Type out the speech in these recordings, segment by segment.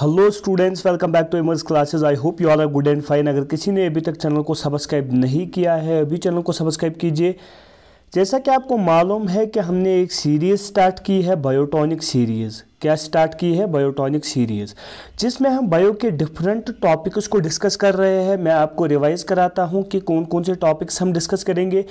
hello students welcome back to Immerse classes I hope you all are good and fine अगर किसी ने अभी तक चैनल को सब्सक्राइब नहीं किया है अभी चैनल को सब्सक्राइब कीजिए जैसा कि आपको मालूम है कि हमने एक सीरीज़ स्टार्ट की है बायोटॉनिक सीरीज़ क्या स्टार्ट की है बायोटॉनिक सीरीज़ जिसमें हम बायो के डिफरेंट टॉपिक्स को डिस्कस कर रहे हैं मैं आपको रिवाइज़ कराता हूँ कि कौन कौन से टॉपिक्स हम डिस्कस करेंगे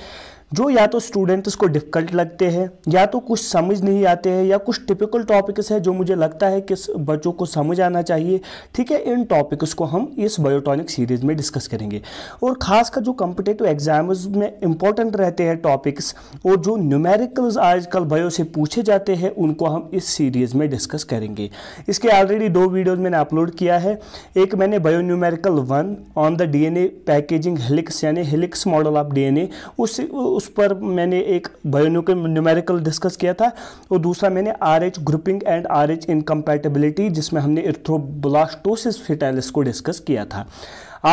जो या तो स्टूडेंट्स को डिफ़िकल्ट लगते हैं या तो कुछ समझ नहीं आते हैं या कुछ टिपिकल टॉपिक्स हैं जो मुझे लगता है कि बच्चों को समझ आना चाहिए ठीक है इन टॉपिक्स को हम इस बायोटॉनिक सीरीज़ में डिस्कस करेंगे और ख़ासकर जो कम्पिटेटिव एग्जाम्स में इंपॉर्टेंट रहते हैं टॉपिक्स और जो न्यूमेरिकल्स आजकल बायो से पूछे जाते हैं उनको हम इस सीरीज़ में डिस्कस करेंगे इसके ऑलरेडी दो वीडियोज़ मैंने अपलोड किया है एक मैंने bio numerical one on the D packaging helix यानी helix model of D N उस उस पर मैंने एक बयोनो के न्यूमेरिकल डिस्कस किया था और दूसरा मैंने R H grouping and R H incompatibility जिसमें हमने इथ्रोब्लास्टोसिस फिटैलिस को डिस्कस किया था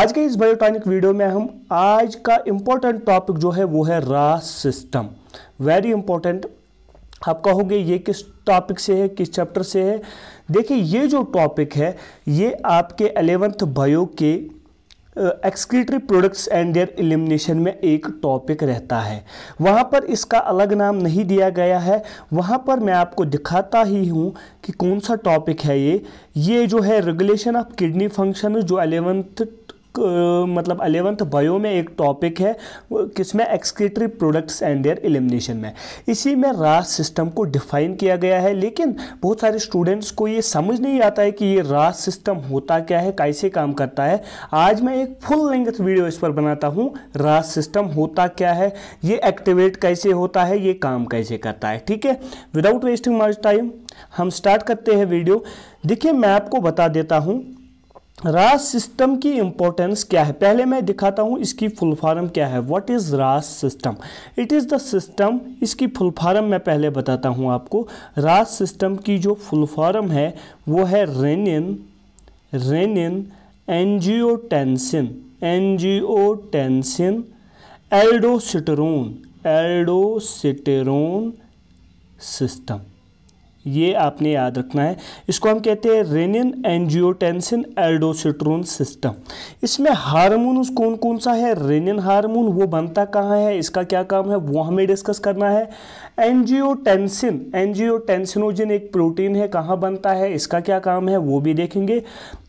आज के इस बायोटॉनिक वीडियो में हम आज का इम्पोर्टेंट टॉपिक जो है वो है रास सिस्टम वेरी इंपॉर्टेंट आप कहोगे ये किस टॉपिक से है किस चैप्टर से है देखिए ये जो टॉपिक है ये आपके एलेवंथ बायो के excretory products and their elimination में एक टॉपिक रहता है वहाँ पर इसका अलग नाम नहीं दिया गया है वहाँ पर मैं आपको दिखाता ही हूँ कि कौन सा टॉपिक है ये ये जो है रेगुलेशन ऑफ किडनी फंक्शन जो एलेवंथ मतलब अलेवंथ बायो में एक टॉपिक है किसमें excretory products and their elimination में इसी में रास सिस्टम को डिफाइन किया गया है लेकिन बहुत सारे स्टूडेंट्स को ये समझ नहीं आता है कि ये रास सिस्टम होता क्या है कैसे काम करता है आज मैं एक फुल लेंथ वीडियो इस पर बनाता हूँ रास सिस्टम होता क्या है ये एक्टिवेट कैसे होता है ये काम कैसे करता है ठीक है विदाउट वेस्टिंग मच टाइम हम स्टार्ट करते हैं वीडियो देखिए मैं आपको बता देता हूँ रास सिस्टम की इम्पोर्टेंस क्या है पहले मैं दिखाता हूँ इसकी फुल फॉर्म क्या है what is RAAS system it is the system इसकी फुल फॉर्म मैं पहले बताता हूँ आपको रास सिस्टम की जो फुल फॉर्म है वो है renin renin angiotensin angiotensin aldosterone aldosterone system ये आपने याद रखना है इसको हम कहते हैं रेनिन एंजियोटेंसिन एल्डोसिट्रोन सिस्टम इसमें हार्मोन कौन कौन सा है रेनिन हार्मोन वो बनता कहाँ है इसका क्या काम है वो हमें डिस्कस करना है एंजियोटेंसिन एंजियोटेंसिनोजिन एक प्रोटीन है कहाँ बनता है इसका क्या काम है वो भी देखेंगे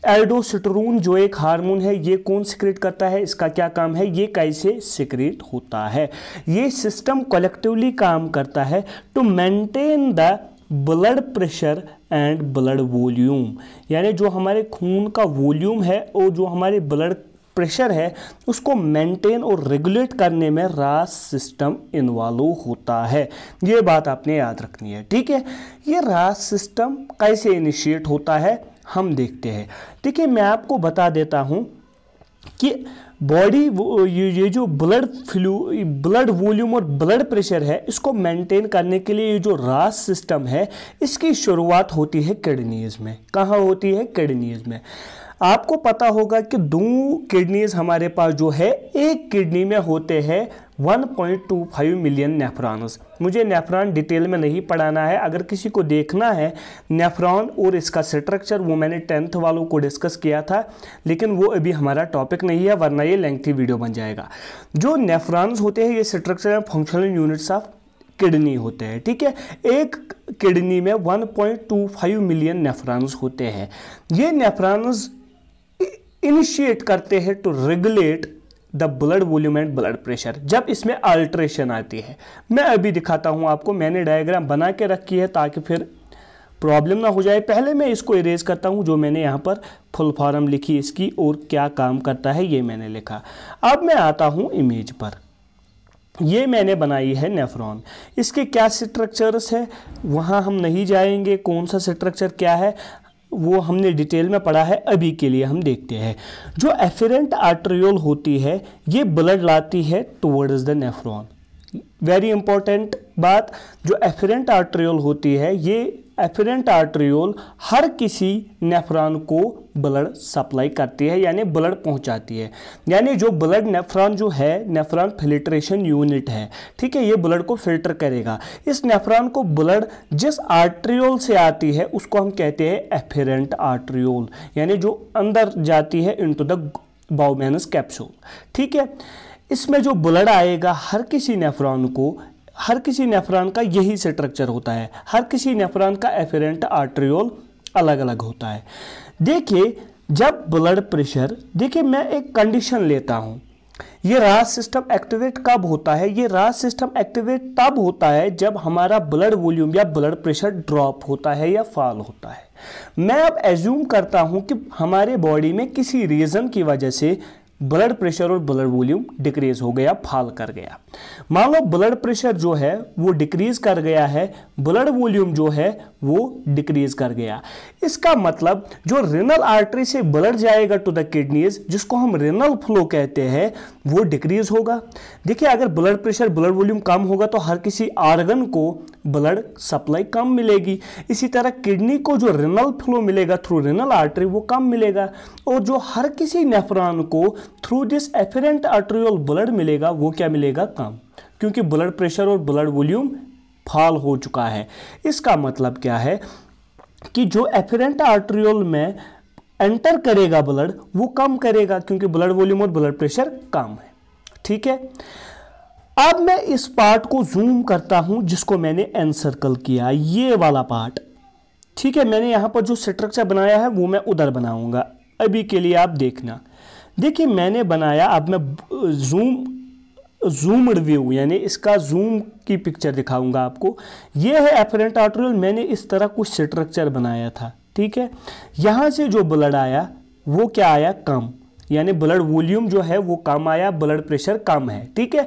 एल्डोसिट्रोन जो एक हारमोन है ये कौन सिक्रेट करता है इसका क्या काम है ये कैसे सिक्रेट होता है ये सिस्टम कलेक्टिवली काम करता है to maintain the blood pressure and blood volume यानी जो हमारे खून का वॉल्यूम है और जो हमारे ब्लड प्रेशर है उसको मेंटेन और रेगुलेट करने में रास सिस्टम इन्वॉल्व होता है ये बात आपने याद रखनी है ठीक है ये रास सिस्टम कैसे इनिशिएट होता है हम देखते हैं देखिए मैं आपको बता देता हूँ कि बॉडी ये जो ब्लड फ्लू ब्लड वॉल्यूम और ब्लड प्रेशर है इसको मेंटेन करने के लिए ये जो रास सिस्टम है इसकी शुरुआत होती है किडनीज में कहाँ होती है किडनीज में आपको पता होगा कि दो किडनीज हमारे पास जो है एक किडनी में होते हैं 1.25 मिलियन नेफ्रॉन्स मुझे नेफ्रॉन डिटेल में नहीं पढ़ाना है अगर किसी को देखना है नेफ्रॉन और इसका स्ट्रक्चर वो मैंने टेंथ वालों को डिस्कस किया था लेकिन वो अभी हमारा टॉपिक नहीं है वरना ये लेंथी वीडियो बन जाएगा जो नेफ्रॉन्स होते हैं ये structure and functional units of kidney होते हैं ठीक है एक किडनी में 1.25 मिलियन नेफ्रॉन्स होते हैं ये नेफ्रॉन्स इनिशिएट करते हैं to regulate the blood volume and blood pressure जब इसमें अल्ट्रेशन आती है मैं अभी दिखाता हूँ आपको मैंने डायग्राम बना के रखी है ताकि फिर प्रॉब्लम ना हो जाए पहले मैं इसको इरेज करता हूँ जो मैंने यहाँ पर फुल फॉर्म लिखी इसकी और क्या काम करता है ये मैंने लिखा अब मैं आता हूँ इमेज पर ये मैंने बनाई है नेफ्रॉन इसके क्या स्ट्रक्चर्स है वहाँ हम नहीं जाएंगे कौन सा स्ट्रक्चर क्या है वो हमने डिटेल में पढ़ा है अभी के लिए हम देखते हैं जो एफरेंट आर्ट्रियोल होती है ये ब्लड लाती है towards the nephron very important बात जो एफरेंट आर्ट्रियोल होती है ये एफरेंट आर्ट्रियोल हर किसी नेफ्रॉन को ब्लड सप्लाई करती है यानी ब्लड पहुंचाती है यानी जो ब्लड नेफ्रॉन जो है नेफ्रॉन फिल्ट्रेशन यूनिट है ठीक है ये ब्लड को फिल्टर करेगा इस नेफ्रॉन को ब्लड जिस आर्ट्रियोल से आती है उसको हम कहते हैं एफरेंट आर्ट्रियोल यानी जो अंदर जाती है टू द बाउमेनस कैप्सूल ठीक है इसमें जो ब्लड आएगा हर किसी नेफ्रॉन को हर किसी नेफ्रॉन का यही स्ट्रक्चर होता है हर किसी नेफ्रॉन का एफेरेंट आर्ट्रियोल अलग अलग होता है देखिए जब ब्लड प्रेशर देखिए मैं एक कंडीशन लेता हूँ ये रास सिस्टम एक्टिवेट कब होता है ये रास सिस्टम एक्टिवेट तब होता है जब हमारा ब्लड वॉल्यूम या ब्लड प्रेशर ड्रॉप होता है या फॉल होता है मैं अब एज्यूम करता हूँ कि हमारे बॉडी में किसी रीज़न की वजह से ब्लड प्रेशर और ब्लड वॉल्यूम डिक्रीज हो गया फाल कर गया मान लो ब्लड प्रेशर जो है वो डिक्रीज कर गया है ब्लड वॉल्यूम जो है वो डिक्रीज कर गया इसका मतलब जो रेनल आर्टरी से ब्लड जाएगा टू द किडनीज जिसको हम रेनल फ्लो कहते हैं वो डिक्रीज होगा देखिए अगर ब्लड प्रेशर ब्लड वॉल्यूम कम होगा तो हर किसी आर्गन को ब्लड सप्लाई कम मिलेगी इसी तरह किडनी को जो रेनल फ्लो मिलेगा थ्रू रेनल आर्टरी वो कम मिलेगा और जो हर किसी नेफरान को through this afferent arteriole blood मिलेगा वो क्या मिलेगा कम क्योंकि ब्लड प्रेशर और ब्लड वॉल्यूम फॉल हो चुका है इसका मतलब क्या है कि जो एफरेंट आर्ट्रियल में एंटर करेगा ब्लड वो कम करेगा क्योंकि ब्लड वॉल्यूम और ब्लड प्रेशर कम है ठीक है अब मैं इस पार्ट को जूम करता हूं जिसको मैंने एनसर्कल किया ये वाला पार्ट ठीक है मैंने यहां पर जो स्ट्रक्चर बनाया है वो मैं उधर बनाऊंगा अभी के लिए आप देखना देखिए मैंने बनाया अब मैं जूम जूमड व्यू यानी इसका जूम की पिक्चर दिखाऊंगा आपको ये है एफरेंट आर्टोरियल मैंने इस तरह कुछ स्ट्रक्चर बनाया था ठीक है यहाँ से जो ब्लड आया वो क्या आया कम यानी ब्लड वॉल्यूम जो है वो कम आया ब्लड प्रेशर कम है ठीक है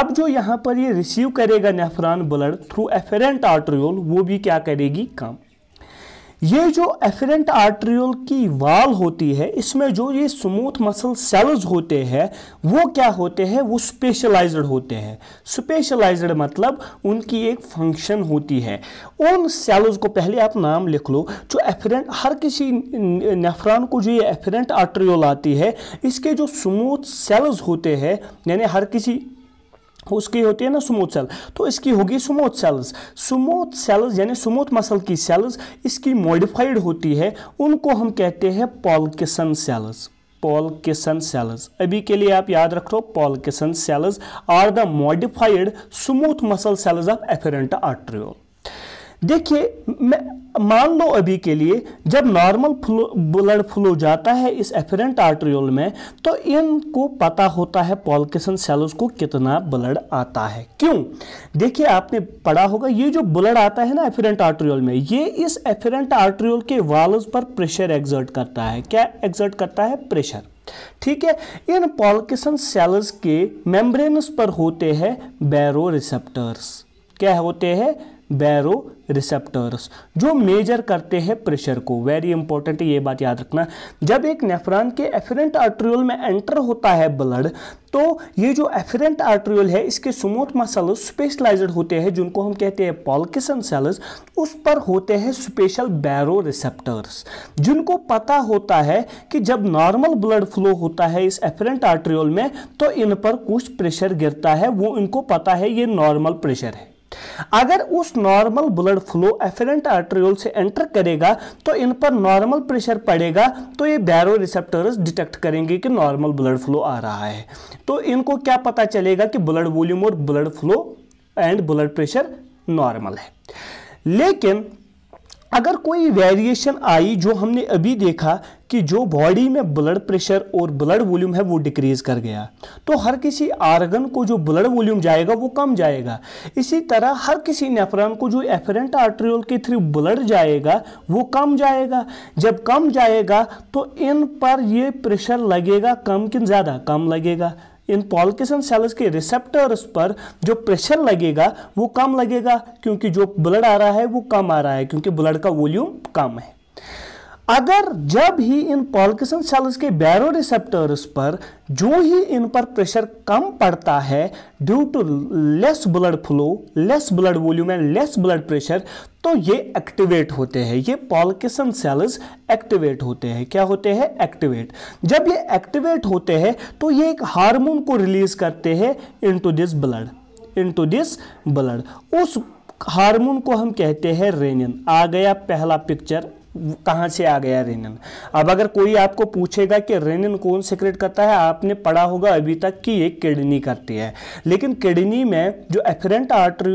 अब जो यहाँ पर ये रिसीव करेगा nephron blood through afferent arteriole वो भी क्या करेगी कम ये जो एफरेंट आर्ट्रियल की वाल होती है इसमें जो ये स्मूथ मसल सेल्स होते हैं वो क्या होते हैं वो स्पेशलाइज्ड होते हैं स्पेशलाइज्ड मतलब उनकी एक फंक्शन होती है उन सेल्स को पहले आप नाम लिख लो जो एफरेंट हर किसी नेफ्रॉन को जो ये एफरेंट आर्ट्रियल आती है इसके जो स्मूथ सेल्स होते हैं यानी हर किसी उसकी होती है ना स्मूथ सेल तो इसकी होगी स्मूथ सेल्स स्मूथ सेल्स यानी स्मूथ मसल की सेल्स इसकी मॉडिफाइड होती है उनको हम कहते हैं पॉलकिसन सेल्स पॉलकिसन सेल्स अभी के लिए आप याद रख रहो polkissen cells are the modified smooth muscle cells of afferent arteriole देखिए मैं मान लो अभी के लिए जब नॉर्मल फ्लो ब्लड फ्लो जाता है इस एफरेंट आर्ट्रियोल में तो इनको पता होता है पॉलकेसन सेल्स को कितना ब्लड आता है क्यों देखिए आपने पढ़ा होगा ये जो ब्लड आता है ना एफरेंट आर्ट्रियोल में ये इस एफरेंट आर्ट्रियोल के वाल्व पर प्रेशर एग्जर्ट करता है क्या एग्जर्ट करता है प्रेशर ठीक है इन पॉलकेसन सेल्स के मेम्ब्रेनस पर होते हैं बैरो रिसेप्टर्स क्या होते हैं बैरो रिसेप्टर्स जो मेजर करते हैं प्रेशर को वेरी इंपॉर्टेंट ये बात याद रखना जब एक नेफ्रान के एफरेंट आर्ट्रियल में एंटर होता है ब्लड तो ये जो एफरेंट आर्ट्रियल है इसके स्मूथ मसल स्पेशलाइज्ड होते हैं जिनको हम कहते हैं पॉलकिसन सेल्स उस पर होते हैं स्पेशल बैरो रिसेप्टर्स जिनको पता होता है कि जब नॉर्मल ब्लड फ्लो होता है इस एफरेंट आर्ट्रियल में तो इन पर कुछ प्रेशर गिरता है वो इनको पता है ये नॉर्मल प्रेशर है अगर उस normal blood flow afferent arteriole से एंटर करेगा तो इन पर नॉर्मल प्रेशर पड़ेगा तो ये बैरो रिसेप्टर्स डिटेक्ट करेंगे कि नॉर्मल ब्लड फ्लो आ रहा है तो इनको क्या पता चलेगा कि ब्लड वॉल्यूम और blood flow and blood pressure normal है लेकिन अगर कोई वेरिएशन आई जो हमने अभी देखा कि जो बॉडी में ब्लड प्रेशर और ब्लड वॉल्यूम है वो डिक्रीज कर गया तो हर किसी आर्गन को जो ब्लड वॉल्यूम जाएगा वो कम जाएगा इसी तरह हर किसी नेफ्रॉन को जो एफरेंट आर्ट्रियोल के थ्रू ब्लड जाएगा वो कम जाएगा जब कम जाएगा तो इन पर ये प्रेशर लगेगा कम किन ज़्यादा कम लगेगा इन पॉलकिसन सेल्स के रिसेप्टर्स पर जो प्रेशर लगेगा वो कम लगेगा क्योंकि जो ब्लड आ रहा है वो कम आ रहा है क्योंकि ब्लड का वॉल्यूम कम है अगर जब ही इन पॉलकिसन सेल्स के बैरो रिसेप्टर्स पर जो ही इन पर प्रेशर कम पड़ता है due to less blood flow less blood volume and less blood pressure तो ये एक्टिवेट होते हैं ये पॉलकिसन सेल्स एक्टिवेट होते हैं क्या होते हैं एक्टिवेट जब ये एक्टिवेट होते हैं तो ये एक हार्मोन को रिलीज करते हैं into this blood into this blood उस हार्मोन को हम कहते हैं रेनिन आ गया पहला पिक्चर कहाँ से आ गया रेनिन अब अगर कोई आपको पूछेगा कि रेनिन कौन सिक्रेट करता है आपने पढ़ा होगा अभी तक कि ये किडनी करती है लेकिन किडनी में जो एफरेंट आर्ट्री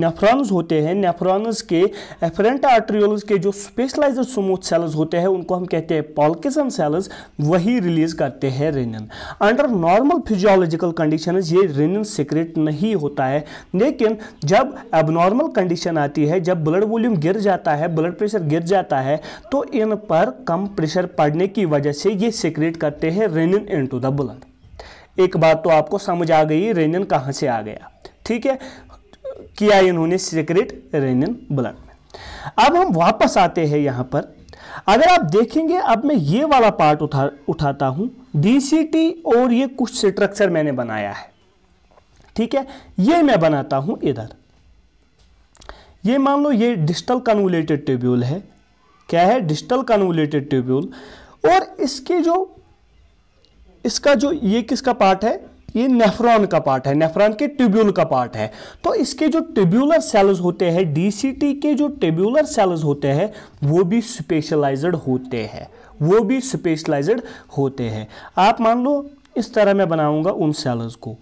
नेफ्रॉन्स होते हैं नेफ्रॉन्स के एफरेंट आर्ट्रियोल्स के जो स्पेशलाइज स्मूथ सेल्स होते हैं उनको हम कहते हैं पॉल्किसम सेल्स वही रिलीज करते हैं renin under normal physiological condition ये रेनिन सिक्रेट नहीं होता है लेकिन जब एबनॉर्मल कंडीशन आती है जब ब्लड वॉल्यूम गिर जाता है ब्लड प्रेशर गिर जाता है है तो इन पर कम प्रेशर पड़ने की वजह से ये सिक्रेट करते हैं रेनिन इनटू द ब्लड एक बात तो आपको समझ आ गई रेनिन कहाँ से आ गया ठीक है किया इन्होंने सिक्रेट रेनिन ब्लड में अब हम वापस आते हैं यहाँ पर अगर आप देखेंगे अब मैं ये वाला पार्ट उठा उठाता हूँ डी और ये कुछ स्ट्रक्चर मैंने बनाया है ठीक है ये मैं बनाता हूँ इधर ये मान लो ये डिस्टल कन्वुलेटेड ट्यूब्यूल है क्या है डिजिटल कन्वोलेटेड ट्यूब्यूल और इसके जो इसका जो ये किसका पार्ट है ये नेफ्रॉन का पार्ट है नेफ्रॉन के ट्यूब्यूल का पार्ट है तो इसके जो ट्यूब्यूलर सेल्स होते हैं डीसीटी के जो ट्यूब्यूलर सेल्स होते हैं वो भी स्पेशलाइज्ड होते हैं वो भी स्पेशलाइज्ड होते हैं आप मान लो इस तरह मैं बनाऊंगा उन सेल्स को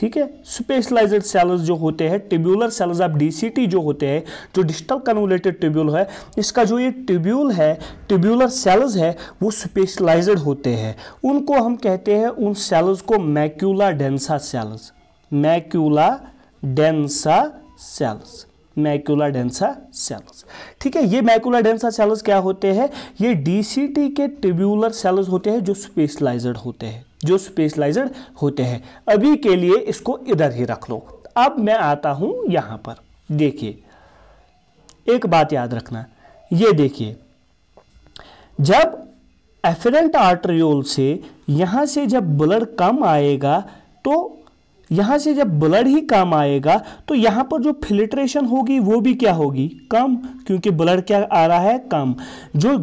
ठीक है स्पेशलाइज्ड सेल्स जो होते हैं ट्यूब्यूलर सेल्स आप डीसीटी जो होते हैं जो डिजिटल कन्वोलेटेड ट्यूब्यूल है इसका जो ये ट्यूब्यूल है ट्यूब्यूलर सेल्स है वो स्पेशलाइज्ड होते हैं उनको हम कहते हैं उन सेल्स को macula densa cells macula densa cells macular densa cells ठीक है ये मैकुलर डेंसा सेल्स क्या होते हैं ये डीसीटी के ट्रिब्यूलर सेल्स होते हैं जो स्पेशलाइज्ड होते हैं जो स्पेशलाइज्ड होते हैं अभी के लिए इसको इधर ही रख लो अब मैं आता हूं यहां पर देखिए एक बात याद रखना ये देखिए जब एफरेंट आर्ट्रियोल से यहां से जब ब्लड कम आएगा तो यहाँ से जब ब्लड ही काम आएगा तो यहाँ पर जो फिल्ट्रेशन होगी वो भी क्या होगी कम क्योंकि ब्लड क्या आ रहा है कम जो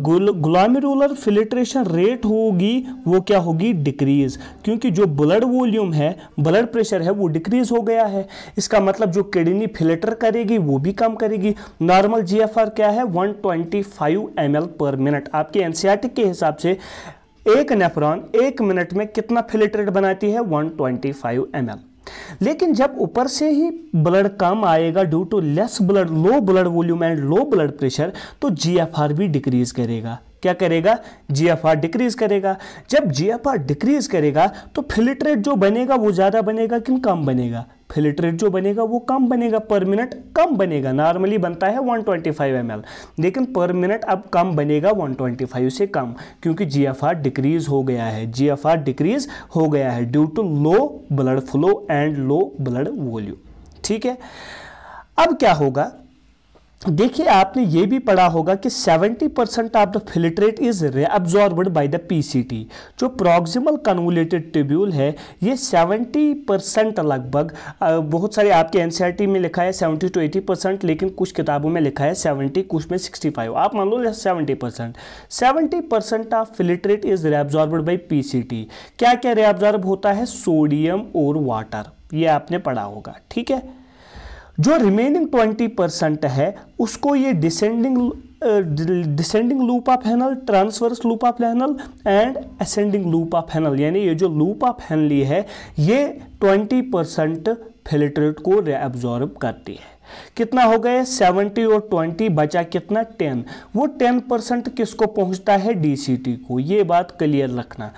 ग्लोमेरुलर फिल्ट्रेशन रेट होगी वो क्या होगी डिक्रीज क्योंकि जो ब्लड वॉल्यूम है ब्लड प्रेशर है वो डिक्रीज हो गया है इसका मतलब जो किडनी फिल्टर करेगी वो भी कम करेगी नॉर्मल जी क्या है वन ट्वेंटी पर मिनट आपके एनसीआरटी के हिसाब से एक नेफ्रॉन एक मिनट में कितना फिलेट्रेट बनाती है 125 ml लेकिन जब ऊपर से ही ब्लड कम आएगा due to less blood low blood volume and low blood pressure तो जी भी डिक्रीज करेगा क्या करेगा जी एफ आर डिक्रीज करेगा जब जी एफ आर डिक्रीज करेगा तो फिल्ट्रेट जो बनेगा वो ज़्यादा बनेगा कि कम बनेगा फिल्ट्रेट जो बनेगा वो कम बनेगा पर मिनट कम बनेगा नॉर्मली बनता है 125 ट्वेंटी लेकिन पर मिनट अब कम बनेगा 125 से कम क्योंकि जी एफ आर डिक्रीज हो गया है जी एफ आर डिक्रीज हो गया है due to low blood flow and low blood volume ठीक है अब क्या होगा देखिए आपने ये भी पढ़ा होगा कि 70 percent of the filtrate is reabsorbed by the PCT जो प्रॉक्सिमल कन्वोलेटेड ट्यूब्यूल है ये 70 परसेंट लगभग बहुत सारे आपके एनसीईआरटी e में लिखा है 70 टू 80 परसेंट लेकिन कुछ किताबों में लिखा है 70 कुछ में 65 आप मान लो seventy percent seventy percent of filtrate is reabsorbed by P क्या क्या रेअब्जॉर्ब होता है सोडियम और वाटर ये आपने पढ़ा होगा ठीक है जो रिमेनिंग ट्वेंटी परसेंट है उसको ये descending descending loop of Henle transverse loop of Henle and ascending loop of Henle यानी ये जो लूप ऑफ हैनली है ये 20 परसेंट फिल्ट्रेट को रेअब्जॉर्ब करती है कितना हो गए 70 और 20 बचा कितना 10 वो 10 परसेंट किसको पहुंचता है डीसीटी को ये बात क्लियर रखना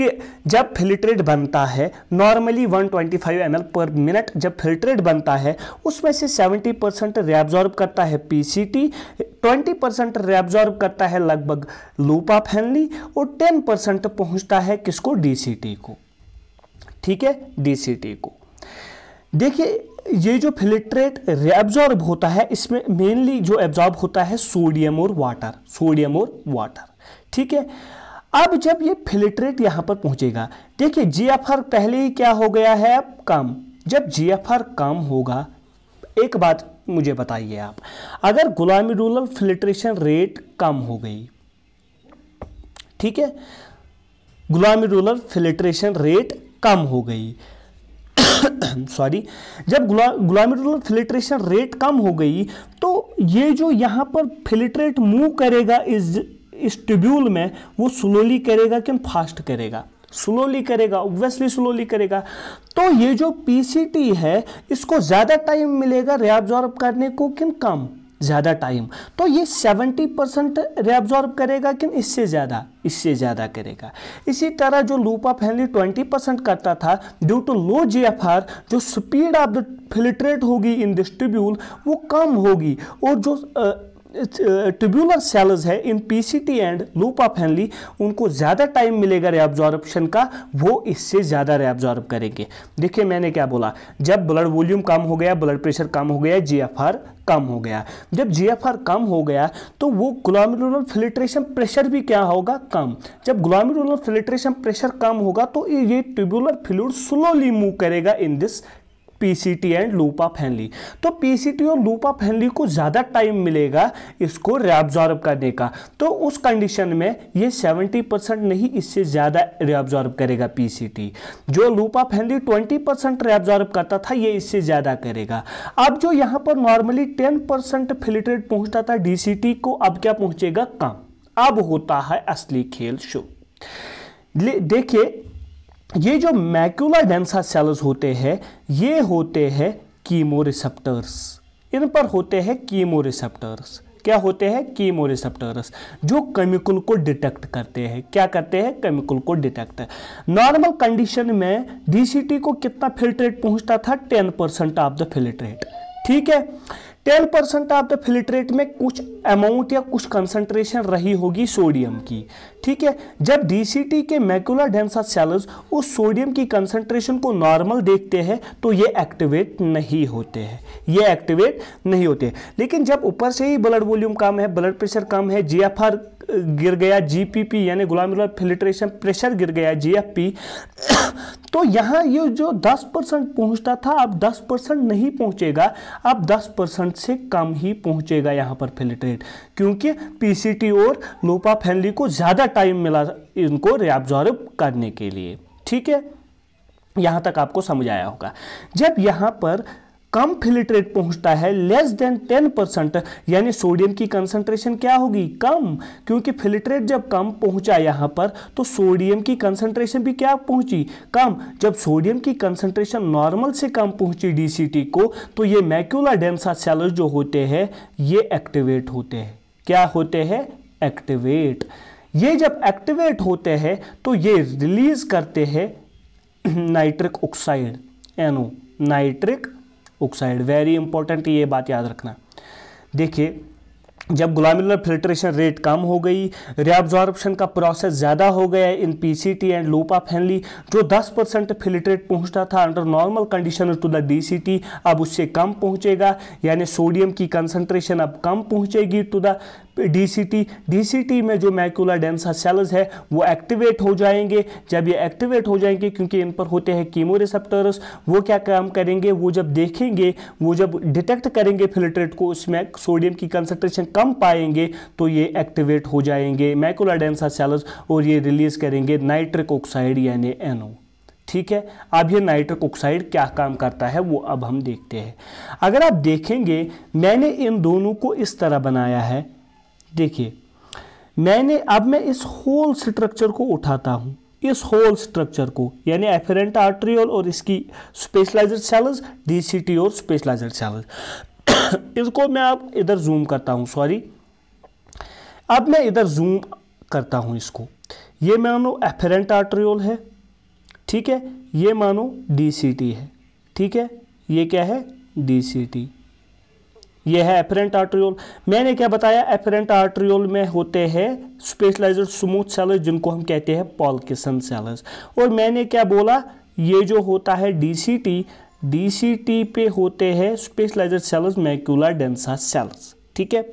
कि जब फिल्ट्रेट बनता है नॉर्मली 125 ट्वेंटी पर मिनट जब फिल्ट्रेट बनता है उसमें से 70 परसेंट रेब्जॉर्ब करता है पीसीटी 20 परसेंट रेब्जॉर्ब करता है लगभग लूपा फैनली और 10 परसेंट पहुँचता है किसको डीसीटी को ठीक है डीसीटी को देखिए ये जो फिल्ट्रेट रेब्जॉर्ब होता है इसमें मेनली जो एब्जॉर्ब होता है सोडियम और वाटर सोडियम और वाटर ठीक है अब जब ये फिलिट्रेट यहां पर पहुंचेगा देखिए जी पहले ही क्या हो गया है अब कम जब जी कम होगा एक बात मुझे बताइए आप अगर गुलामी रूरल फिल्ट्रेशन रेट कम हो गई ठीक है गुलामी रूरल फिल्ट्रेशन रेट कम हो गई सॉरी जब गुला गुलामी रूरल फिल्ट्रेशन रेट कम हो गई तो ये जो यहां पर फिल्ट्रेट मूव करेगा इस इस ट्यूब्यूल में वो स्लोली करेगा कि फास्ट करेगा स्लोली करेगा ऑब्वियसली स्लोली करेगा तो ये जो पीसीटी है इसको ज़्यादा टाइम मिलेगा रेब्जॉर्ब करने को किन कम ज़्यादा टाइम तो ये 70 परसेंट रेब्जॉर्ब करेगा किन इससे ज़्यादा इससे ज़्यादा करेगा इसी तरह जो लूप ऑफ 20 परसेंट करता था due to low G F R जो स्पीड ऑफ द फिल्ट्रेट होगी इन डिस्ट्रीब्यूल वो कम होगी और जो ट्यूबुलर सेल्स है in PCT and loop of Henle उनको ज़्यादा टाइम मिलेगा रेब्जॉर्बशन का वो इससे ज़्यादा रेब्जॉर्ब करेंगे देखिए मैंने क्या बोला जब ब्लड वॉल्यूम कम हो गया ब्लड प्रेशर कम हो गया जी कम हो गया जब जी कम हो गया तो वो ग्लोमेरुलर फिल्ट्रेशन प्रेशर भी क्या होगा कम जब ग्लोमेरुलर फिल्ट्रेशन प्रेशर कम होगा तो ये ट्यूबुलर फ्लूड स्लोली मूव करेगा in this PCT and loop of Henle तो पीसीटी और लूपा फैनली को ज़्यादा टाइम मिलेगा इसको रेब्जॉर्ब करने का तो उस कंडीशन में ये 70 परसेंट नहीं इससे ज़्यादा रेब्जॉर्ब करेगा पीसीटी जो लूपा फैनली 20 परसेंट रेब्जॉर्ब करता था ये इससे ज़्यादा करेगा अब जो यहाँ पर नॉर्मली 10 परसेंट फिल्ट्रेट पहुँचता था डी को अब क्या पहुँचेगा कम अब होता है असली खेल शो देखिए ये जो मैक्यूला डेंसा सेल्स होते हैं ये होते हैं कीमो रिसेप्टर्स इन पर होते हैं कीमो रिसेप्टर्स क्या होते हैं कीमो रिसेप्टर्स जो केमिकल को डिटेक्ट करते हैं क्या करते हैं केमिकल को डिटेक्ट नॉर्मल कंडीशन में डीसीटी को कितना फिल्ट्रेट पहुंचता था 10 परसेंट ऑफ द फिल्ट्रेट ठीक है ten percent of the filtrate में कुछ अमाउंट या कुछ कंसंट्रेशन रही होगी सोडियम की ठीक है जब डीसीटी के मैकुलर डेंसा सेल्स उस सोडियम की कंसंट्रेशन को नॉर्मल देखते हैं तो ये एक्टिवेट नहीं होते हैं ये एक्टिवेट नहीं होते लेकिन जब ऊपर से ही ब्लड वॉल्यूम कम है ब्लड प्रेशर कम है जी गिर गया जीपीपी यानी गुलामिकुलर फिल्ट्रेशन प्रेशर गिर गया जीएफपी तो यहाँ ये जो 10 परसेंट पहुँचता था अब 10 परसेंट नहीं पहुँचेगा अब 10 परसेंट से कम ही पहुँचेगा यहाँ पर फिल्ट्रेट क्योंकि पीसीटी और लोपा फैमिली को ज़्यादा टाइम मिला इनको रिऑब्जॉर्व करने के लिए ठीक है यहाँ तक आपको समझ आया होगा जब यहाँ पर कम फिलिट्रेट पहुंचता है लेस देन टेन परसेंट यानी सोडियम की कंसंट्रेशन क्या होगी कम क्योंकि फिलिट्रेट जब कम पहुंचा यहां पर तो सोडियम की कंसंट्रेशन भी क्या पहुंची कम जब सोडियम की कंसंट्रेशन नॉर्मल से कम पहुंची डीसीटी को तो ये मैक्यूला डेंसा सेल्स जो होते हैं ये एक्टिवेट होते हैं क्या होते हैं एक्टिवेट ये जब एक्टिवेट होते हैं तो ये रिलीज करते हैं nitric oxide N O nitric oxide very important ये बात याद रखना देखिए जब ग्लोमेरुलर फिल्ट्रेशन रेट कम हो गई रेब्जॉर्बेशन का प्रोसेस ज़्यादा हो गया in PCT and loop of Henle जो 10 परसेंट फिल्ट्रेट पहुंचता था under normal condition to the DCT अब उससे कम पहुंचेगा यानी सोडियम की कंसंट्रेशन अब कम पहुंचेगी टू द डीसीटी डीसीटी में जो मैकुलर डेंसा सेल्स है वो एक्टिवेट हो जाएंगे जब ये एक्टिवेट हो जाएंगे क्योंकि इन पर होते हैं कीमो रिसेप्टर्स वो क्या काम करेंगे वो जब देखेंगे वो जब डिटेक्ट करेंगे फिल्ट्रेट को उसमें सोडियम की कंसनट्रेशन कम पाएंगे तो ये एक्टिवेट हो जाएंगे मैकुलर डेंसा सेल्स और ये रिलीज करेंगे नाइट्रिक ऑक्साइड यानी एनओ ठीक है अब ये नाइट्रिक ऑक्साइड क्या काम करता है वो अब हम देखते हैं अगर आप देखेंगे मैंने इन दोनों को इस तरह बनाया है देखिए मैंने अब मैं इस होल स्ट्रक्चर को उठाता हूँ इस होल स्ट्रक्चर को यानी एफेरेंट आर्ट्रियोल और इसकी स्पेशलाइज्ड सेल्स डीसीटी और स्पेशलाइज्ड सेल्स इसको मैं अब इधर जूम करता हूँ सॉरी अब मैं इधर जूम करता हूँ इसको ये मानो एफेरेंट आर्ट्रियोल है ठीक है ये मानो डीसीटी है ठीक है ये क्या है डीसीटी यह है एपरेंट आर्ट्रियोल मैंने क्या बताया एपरेंट आर्ट्रियोल में होते हैं स्पेशलाइज स्मूथ सेल्स जिनको हम कहते हैं पॉलकिसन सेल्स और मैंने क्या बोला ये जो होता है डीसीटी डीसीटी पे होते हैं specialize cells macula densa cells ठीक है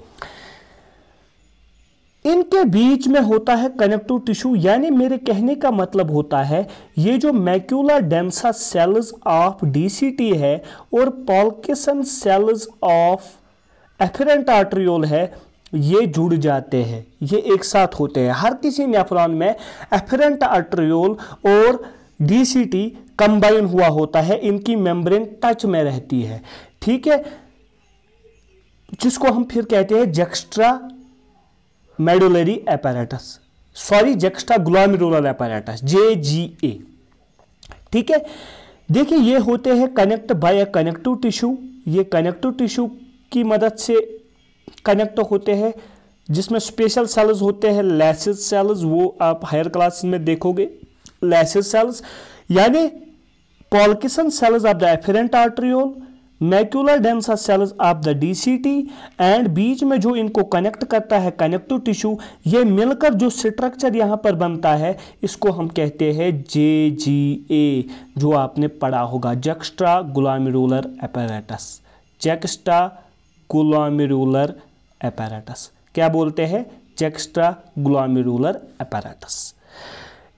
इनके बीच में होता है कनेक्टिव टिश्यू यानी मेरे कहने का मतलब होता है ये जो macula densa cells of DCT है और polkissen cells of afferent arteriole है ये जुड़ जाते हैं ये एक साथ होते हैं हर किसी नेफ्रॉन में एफरेंट आर्ट्रियोल और डीसीटी कंबाइन हुआ होता है इनकी मेम्ब्रेन टच में रहती है ठीक है जिसको हम फिर कहते हैं juxtamedullary apparatus sorry juxtaglomerular apparatus J G A ठीक है देखिए ये होते हैं connect by a connective tissue ये कनेक्टिव टिश्यू की मदद से कनेक्ट होते हैं जिसमें स्पेशल सेल्स होते हैं लैसेज सेल्स वो आप हायर क्लास में देखोगे लैसेज सेल्स यानी polkissen cells of the afferent arteriole macular densa cells of the DCT and बीच में जो इनको कनेक्ट करता है कनेक्टिव टिश्यू ये मिलकर जो स्ट्रक्चर यहाँ पर बनता है इसको हम कहते हैं जे जी ए जो आपने पढ़ा होगा जक्स्ट्रा गुलामिरुलर एपेरेटस जैक्स्टा ग्लोमिरुलर अपैराटस क्या बोलते हैं जेक्स्ट्रा ग्लोमिरुलर अपैराटस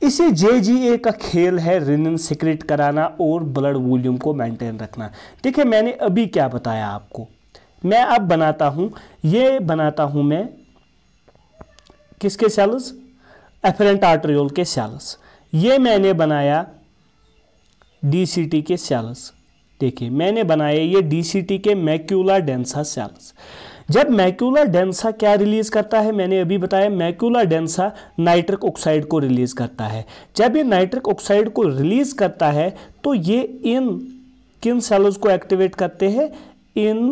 इसे जे का खेल है रिनन सिक्रेट कराना और ब्लड वॉल्यूम को मेंटेन रखना देखिए मैंने अभी क्या बताया आपको मैं अब बनाता हूँ ये बनाता हूँ मैं किसके सेल्स एफरेंट आर्ट्रियोल के सेल्स ये मैंने बनाया डीसीटी के सेल्स देखिए मैंने बनाए ये डीसीटी के मैक्यूला डेंसा सेल्स जब मैक्यूला डेंसा क्या रिलीज करता है मैंने अभी बताया मैक्यूला डेंसा नाइट्रिक ऑक्साइड को रिलीज करता है जब ये नाइट्रिक ऑक्साइड को रिलीज करता है तो ये इन किन सेल्स को एक्टिवेट करते हैं इन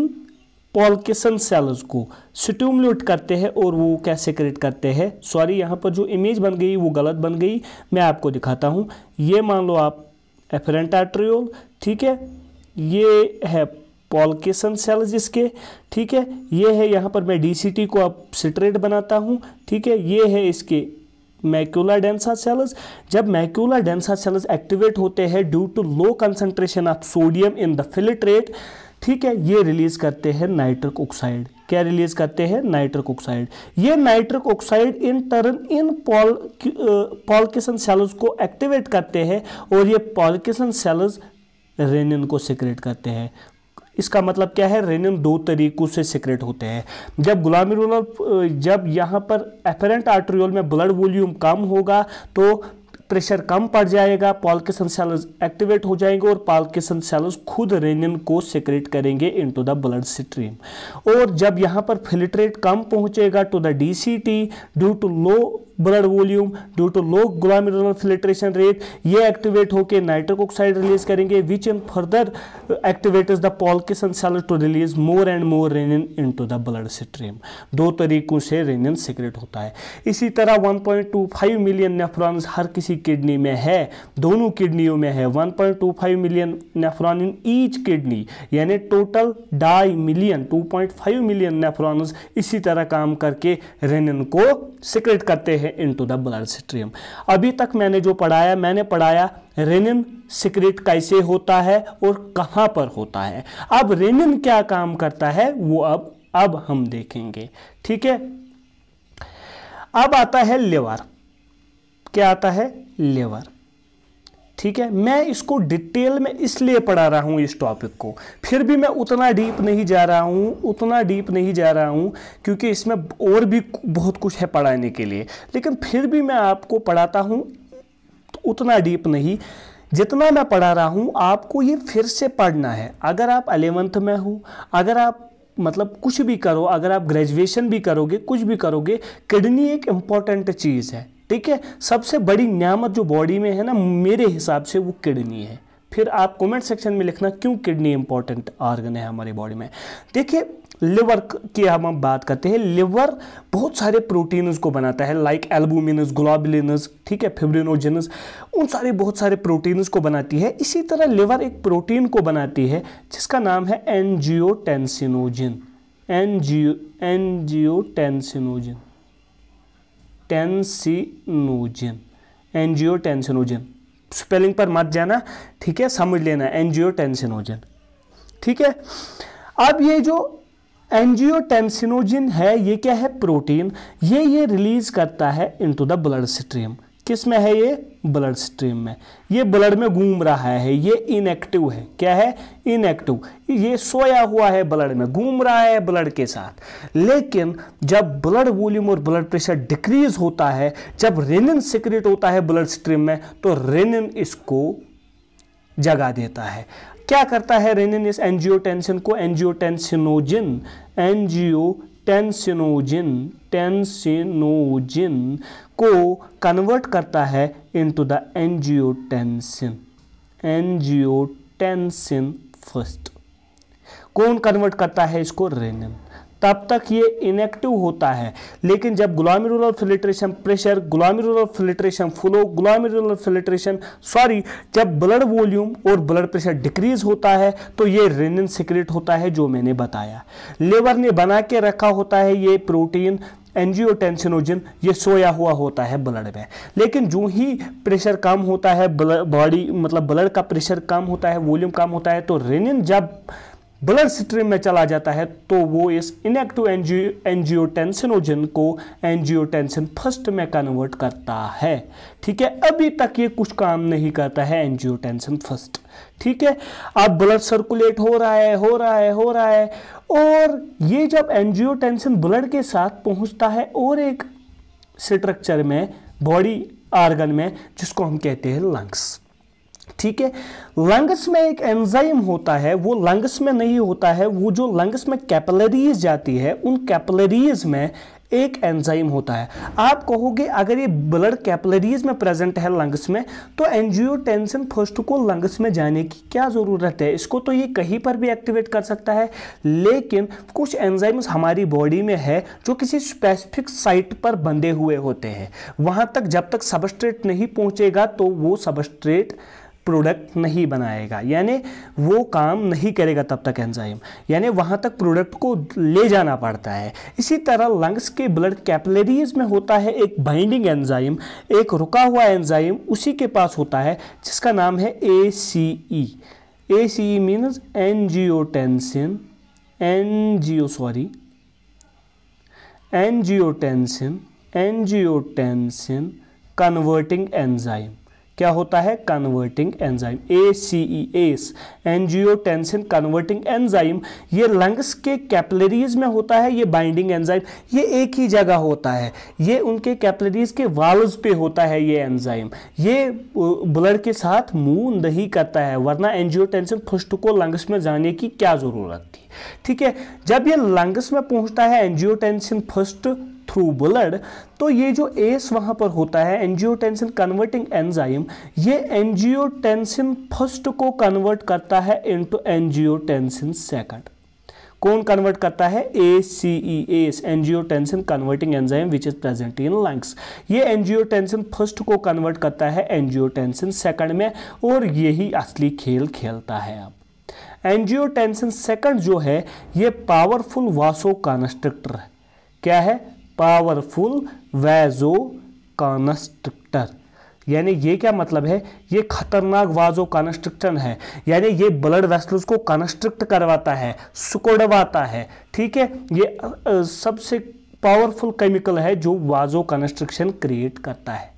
पॉलकिसन सेल्स को स्ट्यूमलेट करते हैं और वो कैसे क्रिएट करते हैं सॉरी यहाँ पर जो इमेज बन गई वो गलत बन गई मैं आपको दिखाता हूँ ये मान लो आप एफरेंट आर्ट्रियोल ठीक है ये है पॉलकेसन सेल जिसके ठीक है ये है यहाँ पर मैं डीसीटी को अब सिट्रेट बनाता हूँ ठीक है ये है इसके मैक्यूला डेंसा सेल्स जब मैक्यूला डेंसा सेल्स एक्टिवेट होते हैं due to low concentration of sodium in the filtrate ठीक है ये रिलीज करते हैं नाइट्रिक ऑक्साइड क्या रिलीज करते हैं नाइट्रिक ऑक्साइड ये नाइट्रिक ऑक्साइड इन टर्न इन पॉल पॉलकिसन सेल्स को एक्टिवेट करते हैं और ये पॉलकिसन सेल्स रेनिन को सिक्रेट करते हैं इसका मतलब क्या है रेनिन दो तरीकों से सिक्रेट होते हैं जब गुलामिरुलर जब यहाँ पर एफरेंट आर्ट्रियोल में ब्लड वॉल्यूम कम होगा तो प्रेशर कम पड़ जाएगा पॉलकिसन सेल्स एक्टिवेट हो जाएंगे और पॉलकिसन सेल्स खुद रेनिन को सिक्रेट करेंगे इनटू द ब्लड स्ट्रीम और जब यहाँ पर फिल्ट्रेट कम पहुँचेगा to the DCT due to low blood volume due to low glomerular filtration rate ये एक्टिवेट होकर नाइट्रिक ऑक्साइड रिलीज करेंगे which in further activate the polkissen cell to release more and more renin into the blood stream दो तरीकों से rennin secrete होता है इसी तरह 1.25 मिलियन नेफ्रॉन्स हर किसी किडनी में है दोनों किडनियों में है 1.25 million nephron in each kidney यानी टोटल ढाई मिलियन 2.5 मिलियन नेफ्रॉन्स इसी तरह काम करके रेनिन को सिक्रेट करते हैं हैं इनटू द ब्लड स्ट्रीम अभी तक मैंने जो पढ़ाया मैंने पढ़ाया रेनिन सिक्रेट कैसे होता है और कहाँ पर होता है अब रेनिन क्या काम करता है वो अब अब हम देखेंगे ठीक है अब आता है लेवर क्या आता है लेवर ठीक है मैं इसको डिटेल में इसलिए पढ़ा रहा हूँ इस टॉपिक को फिर भी मैं उतना डीप नहीं जा रहा हूँ उतना डीप नहीं जा रहा हूँ क्योंकि इसमें और भी बहुत कुछ है पढ़ाने के लिए लेकिन फिर भी मैं आपको पढ़ाता हूँ तो उतना डीप नहीं जितना मैं पढ़ा रहा हूँ आपको ये फिर से पढ़ना है अगर आप अलेवंथ में हो अगर आप मतलब कुछ भी करो अगर आप ग्रेजुएशन भी करोगे कुछ भी करोगे किडनी एक इम्पॉर्टेंट चीज़ है ठीक है सबसे बड़ी नियामत जो बॉडी में है ना मेरे हिसाब से वो किडनी है फिर आप कमेंट सेक्शन में लिखना क्यों किडनी इंपॉर्टेंट ऑर्गन है हमारे बॉडी में देखिए लिवर की हम बात करते हैं लिवर बहुत सारे प्रोटीन्स को बनाता है लाइक एल्बुमिनस ग्लोबिलिनस ठीक है फिब्रिनोजिनस उन सारे बहुत सारे प्रोटीन्स को बनाती है इसी तरह लिवर एक प्रोटीन को बनाती है जिसका नाम है angiotensinogen angio angiotensinogen tensinogen angiotensinogen spelling पर मत जाना ठीक है समझ लेना एनजीओ टेंसिनोजन ठीक है अब ये जो एनजीओ टेंसिनोजिन है ये क्या है प्रोटीन ये ये रिलीज करता है इनटू द ब्लड स्ट्रीम किस में है ये ब्लड स्ट्रीम में ये ब्लड में घूम रहा है ये इनएक्टिव है क्या है इनएक्टिव ये सोया हुआ है ब्लड में घूम रहा है ब्लड के साथ लेकिन जब ब्लड वॉल्यूम और ब्लड प्रेशर डिक्रीज होता है जब रेनिन सिक्रेट होता है ब्लड स्ट्रीम में तो रेनिन इसको जगा देता है क्या करता है रेनिन इस एनजियोटेंसिन को एनजियो टेंसिनोजिन टेंसिनोजिन को कन्वर्ट करता है into the angiotensin angiotensin first कौन कन्वर्ट करता है इसको रेनिन तब तक ये इनेक्टिव होता है लेकिन जब glomerular filtration pressure glomerular filtration flow glomerular filtration sorry जब ब्लड वॉल्यूम और ब्लड प्रेशर डिक्रीज होता है तो ये रेनिन सिक्रेट होता है जो मैंने बताया लेवर ने बना के रखा होता है ये प्रोटीन एनजियोटेंसिनोजन ये सोया हुआ होता है ब्लड में लेकिन जो ही प्रेशर कम होता है बॉडी मतलब ब्लड का प्रेशर कम होता है वॉल्यूम कम होता है तो रेनिन जब ब्लड स्ट्रीम में चला जाता है तो वो इस इनएक्टिव एनजियो एनजियोटेंसिनोजन को एनजियोटेंसिन फर्स्ट में कन्वर्ट करता है ठीक है अभी तक ये कुछ काम नहीं करता है टेंशन फर्स्ट ठीक है अब ब्लड सर्कुलेट हो रहा है हो रहा है हो रहा है और ये जब एंजियोटेंसिन ब्लड के साथ पहुंचता है और एक स्ट्रक्चर में बॉडी आर्गन में जिसको हम कहते हैं लंग्स ठीक है लंग्स में एक एंजाइम होता है वो लंग्स में नहीं होता है वो जो लंग्स में कैपलरीज जाती है उन कैपलरीज में एक एंजाइम होता है आप कहोगे अगर ये ब्लड कैपलरीज में प्रेजेंट है लंग्स में तो एनजियोटेंसिन फर्स्ट को लंग्स में जाने की क्या ज़रूरत है इसको तो ये कहीं पर भी एक्टिवेट कर सकता है लेकिन कुछ एंजाइम्स हमारी बॉडी में है जो किसी स्पेसिफिक साइट पर बंधे हुए होते हैं वहाँ तक जब तक सबस्ट्रेट नहीं पहुँचेगा तो वो सबस्ट्रेट प्रोडक्ट नहीं बनाएगा यानी वो काम नहीं करेगा तब तक एंजाइम यानी वहाँ तक प्रोडक्ट को ले जाना पड़ता है इसी तरह लंग्स के ब्लड कैपलरीज में होता है एक बाइंडिंग एंजाइम एक रुका हुआ एंजाइम उसी के पास होता है जिसका नाम है A C E A C E means angiotensin angio sorry angiotensin angiotensin converting enzyme क्या होता है converting enzyme A C E S angiotensin converting enzyme ये lungs के capillaries में होता है ये binding enzyme ये एक ही जगह होता है ये उनके कैपलरीज के वाल्व्स पे होता है ये एंजाइम ये ब्लड के साथ मूव नहीं करता है वरना एनजियोटेंसिन फुस्ट को लंग्स में जाने की क्या ज़रूरत थी ठीक है जब ये लंग्स में पहुंचता है एनजियोटेंसिन फर्स्ट थ्रू ब्लड तो ये जो एस वहां पर होता है एंजियोटेंसिन कन्वर्टिंग एंजाइम ये एंजियोटेंसिन फर्स्ट को कन्वर्ट करता है इनटू एंजियोटेंसिन सेकंड कौन कन्वर्ट करता है A C E S angiotensin converting enzyme which is present in lungs ये एंजियोटेंसिन फर्स्ट को कन्वर्ट करता है एंजियोटेंसिन सेकंड में और यही असली खेल खेलता है अब एंजियोटेंसिन सेकंड जो है ये पावरफुल वासो कॉन्स्ट्रक्टर क्या है पावरफुल वैजो कॉन्स्ट्रक्टर यानी ये क्या मतलब है ये खतरनाक वाजो कॉन्स्ट्रक्शन है यानी ये ब्लड वेसल्स को कॉन्स्ट्रक्ट करवाता है सुकड़वाता है ठीक है ये सबसे पावरफुल केमिकल है जो वाजो कॉन्स्ट्रक्शन क्रिएट करता है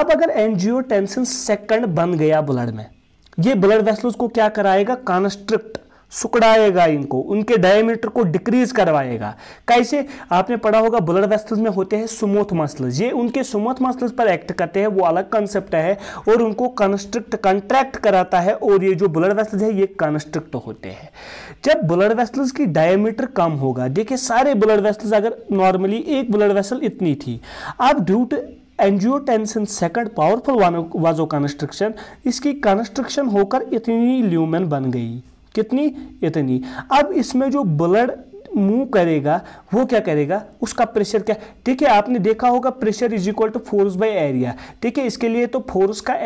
अब अगर एनजीओ सेकंड बन गया ब्लड में ये ब्लड वेसल्स को क्या कराएगा कॉन्स्ट्रक्ट सुकड़ाएगा इनको उनके डायमीटर को डिक्रीज करवाएगा कैसे आपने पढ़ा होगा ब्लड वेस्टल्स में होते हैं सुमोथ मसल्स ये उनके सुमोथ मसल्स पर एक्ट करते हैं वो अलग कंसेप्ट है और उनको कंस्ट्रिक्ट कंट्रैक्ट कराता है और ये जो ब्लड वेस्टल्स है ये कंस्ट्रिक्ट होते हैं जब ब्लड वेस्टल्स की डायमीटर कम होगा देखिए सारे ब्लड वेस्टल्स अगर नॉर्मली एक ब्लड वेस्टल इतनी थी अब due to angiotensin second powerful vasoconstriction इसकी कंस्ट्रक्शन होकर इतनी ल्यूमेन बन गई कितनी इतनी अब इसमें जो ब्लड मूव करेगा वो क्या करेगा उसका प्रेशर क्या ठीक है आपने देखा होगा pressure is equal to force by area ठीक है इसके लिए तो फोर्स का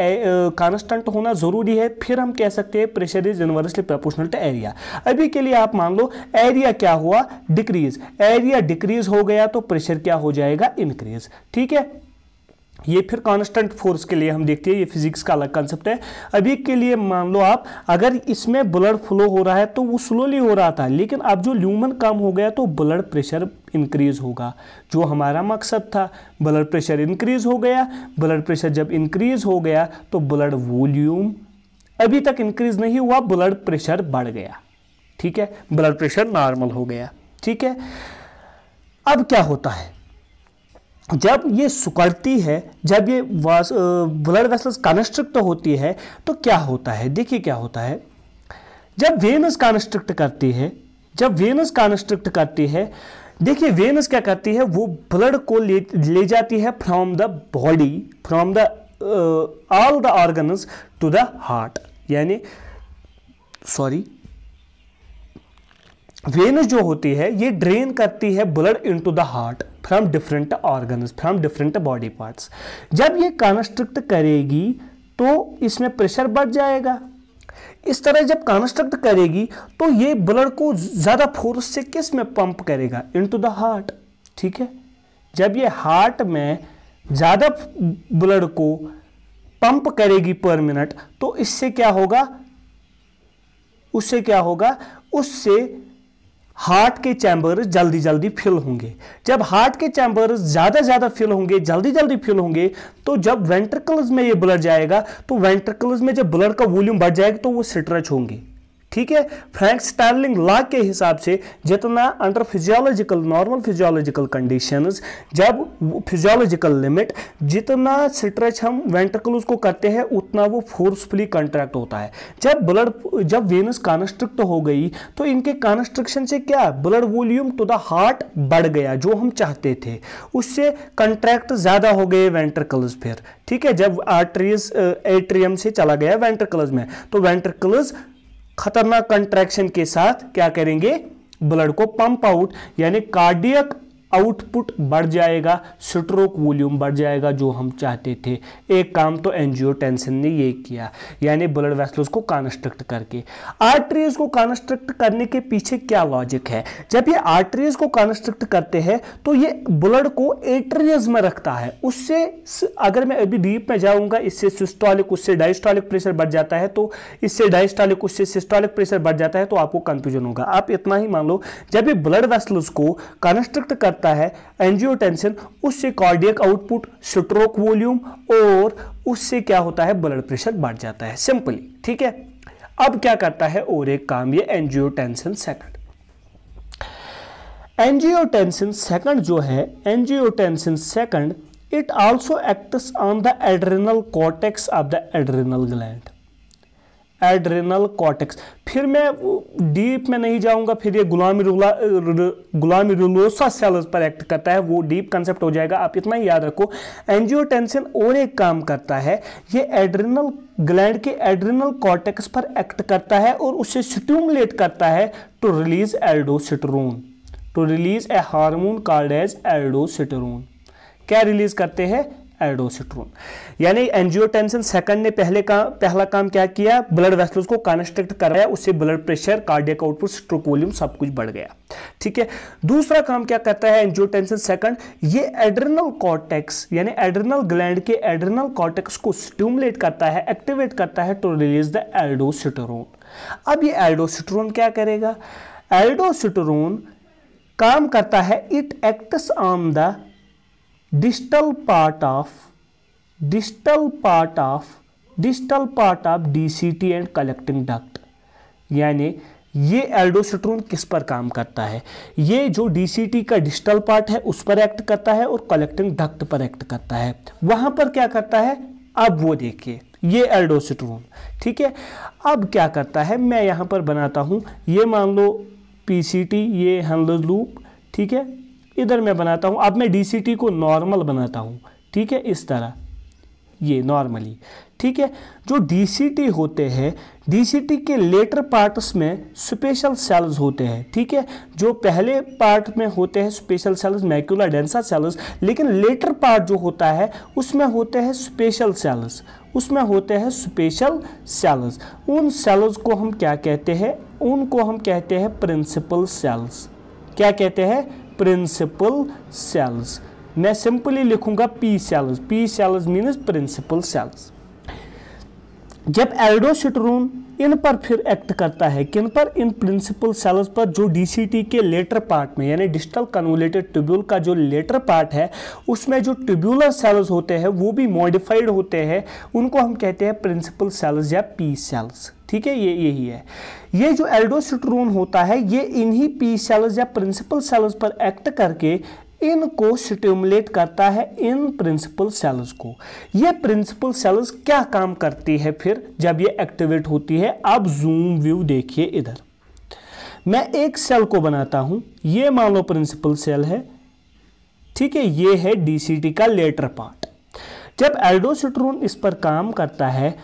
कांस्टेंट होना जरूरी है फिर हम कह सकते हैं pressure is inversely proportional to area अभी के लिए आप मान लो एरिया क्या हुआ डिक्रीज एरिया डिक्रीज हो गया तो प्रेशर क्या हो जाएगा इनक्रीज ठीक है ये फिर कांस्टेंट फोर्स के लिए हम देखते हैं ये फिजिक्स का अलग कंसेप्ट है अभी के लिए मान लो आप अगर इसमें ब्लड फ्लो हो रहा है तो वो स्लोली हो रहा था लेकिन अब जो ल्यूमन कम हो गया तो ब्लड प्रेशर इंक्रीज होगा जो हमारा मकसद था ब्लड प्रेशर इंक्रीज हो गया ब्लड प्रेशर जब इंक्रीज हो गया तो ब्लड वॉल्यूम अभी तक इंक्रीज नहीं हुआ ब्लड प्रेशर बढ़ गया ठीक है ब्लड प्रेशर नॉर्मल हो गया ठीक है अब क्या होता है जब ये सुकड़ती है जब ये ब्लड वेसल्स कंस्ट्रिक्ट होती है तो क्या होता है देखिए क्या होता है जब वेनस कंस्ट्रिक्ट करती है जब वेनस कंस्ट्रिक्ट करती है देखिए वेनस क्या करती है वो ब्लड को ले ले जाती है from the body from the all the organs to the heart यानी सॉरी वेनस जो होती है ये ड्रेन करती है blood into the heart from different organs from different body parts जब ये कॉन्स्ट्रक्ट करेगी तो इसमें प्रेशर बढ़ जाएगा इस तरह जब कॉन्स्ट्रक्ट करेगी तो ये ब्लड को ज़्यादा फोर्स से किस में पंप करेगा टू द हार्ट ठीक है जब ये हार्ट में ज़्यादा ब्लड को पंप करेगी पर मिनट तो इससे क्या होगा उससे क्या होगा उससे हार्ट के चैम्बर जल्दी जल्दी फिल होंगे जब हार्ट के चैम्बर ज़्यादा ज़्यादा फिल होंगे जल्दी जल्दी फिल होंगे तो जब वेंट्रिकल्स में ये ब्लड जाएगा तो वेंट्रिकल्स में जब ब्लड का वॉल्यूम बढ़ जाएगा तो वो स्ट्रेच होंगे ठीक है फ्रैंक स्टार्लिंग लॉ के हिसाब से जितना under physiological normal physiological conditions जब फिजियोलॉजिकल लिमिट जितना स्ट्रेच हम वेंट्रिकल्स को करते हैं उतना वो फोर्सफुली कंट्रैक्ट होता है जब ब्लड जब वेनस कॉन्स्ट्रिक्ट हो गई तो इनके कॉन्स्ट्रिक्शन से क्या blood volume to the heart बढ़ गया जो हम चाहते थे उससे कंट्रैक्ट ज़्यादा हो गए वेंट्रिकल्स फिर ठीक है जब आर्टरीज एट्रियम से चला गया वेंट्रिकल्स में तो वेंट्रिकल्स खतरनाक कंट्रैक्शन के साथ क्या करेंगे ब्लड को पंप आउट यानी कार्डियक आउटपुट बढ़ जाएगा स्ट्रोक वॉल्यूम बढ़ जाएगा जो हम चाहते थे एक काम तो एनजीओ टेंशन ने ये किया यानी ब्लड वेसल्स को कॉन्स्ट्रक्ट करके आर्टरीज को कॉन्स्ट्रक्ट करने के पीछे क्या लॉजिक है जब ये आर्टरीज को कॉन्स्ट्रक्ट करते हैं तो ये ब्लड को एट्रियज में रखता है उससे अगर मैं अभी डीप में जाऊँगा इससे सिस्टॉलिक उससे डाइस्टॉलिक प्रेशर बढ़ जाता है तो इससे डाइस्टॉलिक उससे सिस्टॉलिक प्रेशर बढ़ जाता है तो आपको कंफ्यूजन होगा आप इतना ही मान लो जब ये ब्लड वेसल्स को कॉन्स्ट्रक्ट करता जाता है एंजियोटेंशन उससे कार्डियक आउटपुट स्ट्रोक वॉल्यूम और उससे क्या होता है ब्लड प्रेशर बढ़ जाता है सिंपली ठीक है अब क्या करता है और एक काम ये एंजियोटेंशन सेकंड एंजियोटेंशन सेकंड जो है angiotensin second it also acts on the adrenal cortex of the adrenal gland adrenal cortex फिर मैं डीप में नहीं जाऊंगा फिर ये गुलामी रुला गुलामी रुलोसा सेल्स पर एक्ट करता है वो डीप कंसेप्ट हो जाएगा आप इतना ही याद रखो एंजियोटेंसिन और एक काम करता है ये एड्रेनल ग्लैंड के एड्रेनल कॉटेक्स पर एक्ट करता है और उसे स्टूमुलेट करता है to release aldosterone to release a hormone called as aldosterone क्या रिलीज करते हैं एडोसिट्रोन यानी एंजियोटेंशन सेकंड ने पहले का पहला काम क्या किया ब्लड वेसल्स को कॉन्स्ट्रक्ट कराया उससे blood pressure cardiac output stroke volume सब कुछ बढ़ गया ठीक है दूसरा काम क्या करता है एंजियोटेंशन सेकंड ये एड्रेनल कॉर्टेक्स यानी एड्रेनल ग्लैंड के एड्रेनल कॉर्टेक्स को स्टिमुलेट करता है एक्टिवेट करता है टू रिलीज द एल्डोसिटरोन अब ये एल्डोसिटरोन क्या करेगा एल्डोसिटरोन काम करता है it acts on the distal part of distal part of distal part of DCT and collecting duct यानी ये एल्डोसिट्रोन किस पर काम करता है ये जो डीसीटी का डिजिटल पार्ट है उस पर एक्ट करता है और कलेक्टिंग डक्ट पर एक्ट करता है वहां पर क्या करता है अब वो देखिए ये एल्डोसिट्रोन ठीक है अब क्या करता है मैं यहाँ पर बनाता हूँ ये मान लो पीसीटी ये हेनलोज लूप ठीक है इधर मैं बनाता हूँ अब मैं डी को नॉर्मल बनाता हूँ ठीक है इस तरह ये नॉर्मली ठीक है जो डी होते हैं डी के लेटर पार्ट्स में स्पेशल सेल्स होते हैं ठीक है जो पहले पार्ट में होते हैं special cells macula densa cells लेकिन लेटर पार्ट जो होता है उसमें होते हैं स्पेशल सेल्स उसमें होते हैं स्पेशल सेल्स उन सेल्स को हम क्या कहते हैं उनको हम कहते हैं प्रिंसिपल सेल्स क्या कहते हैं प्रिंसिपल सेल्स मैं सिंपली लिखूंगा P cells P cells means principal cells जब एल्डोसिट्रोन इन पर फिर एक्ट करता है किन पर इन प्रिंसिपल सेल्स पर जो डीसीटी के लेटर पार्ट में यानी डिजिटल कन्वोलेटेड ट्यूब्यूल का जो लेटर पार्ट है उसमें जो ट्यूब्यूलर सेल्स होते हैं वो भी मॉडिफाइड होते हैं उनको हम कहते हैं प्रिंसिपल सेल्स या पी सेल्स ठीक है ये यही है ये जो एल्डोसिट्रोन होता है ये इन्हीं पी सेल्स या प्रिंसिपल सेल्स पर एक्ट करके इनको स्टिमुलेट करता है इन प्रिंसिपल सेल्स को ये प्रिंसिपल सेल्स क्या काम करती है फिर जब ये एक्टिवेट होती है आप जूम व्यू देखिए इधर मैं एक सेल को बनाता हूं ये मान लो प्रिंसिपल सेल है ठीक है ये है डीसीटी का लेटर पार्ट जब एल्डोसिट्रोन इस पर काम करता है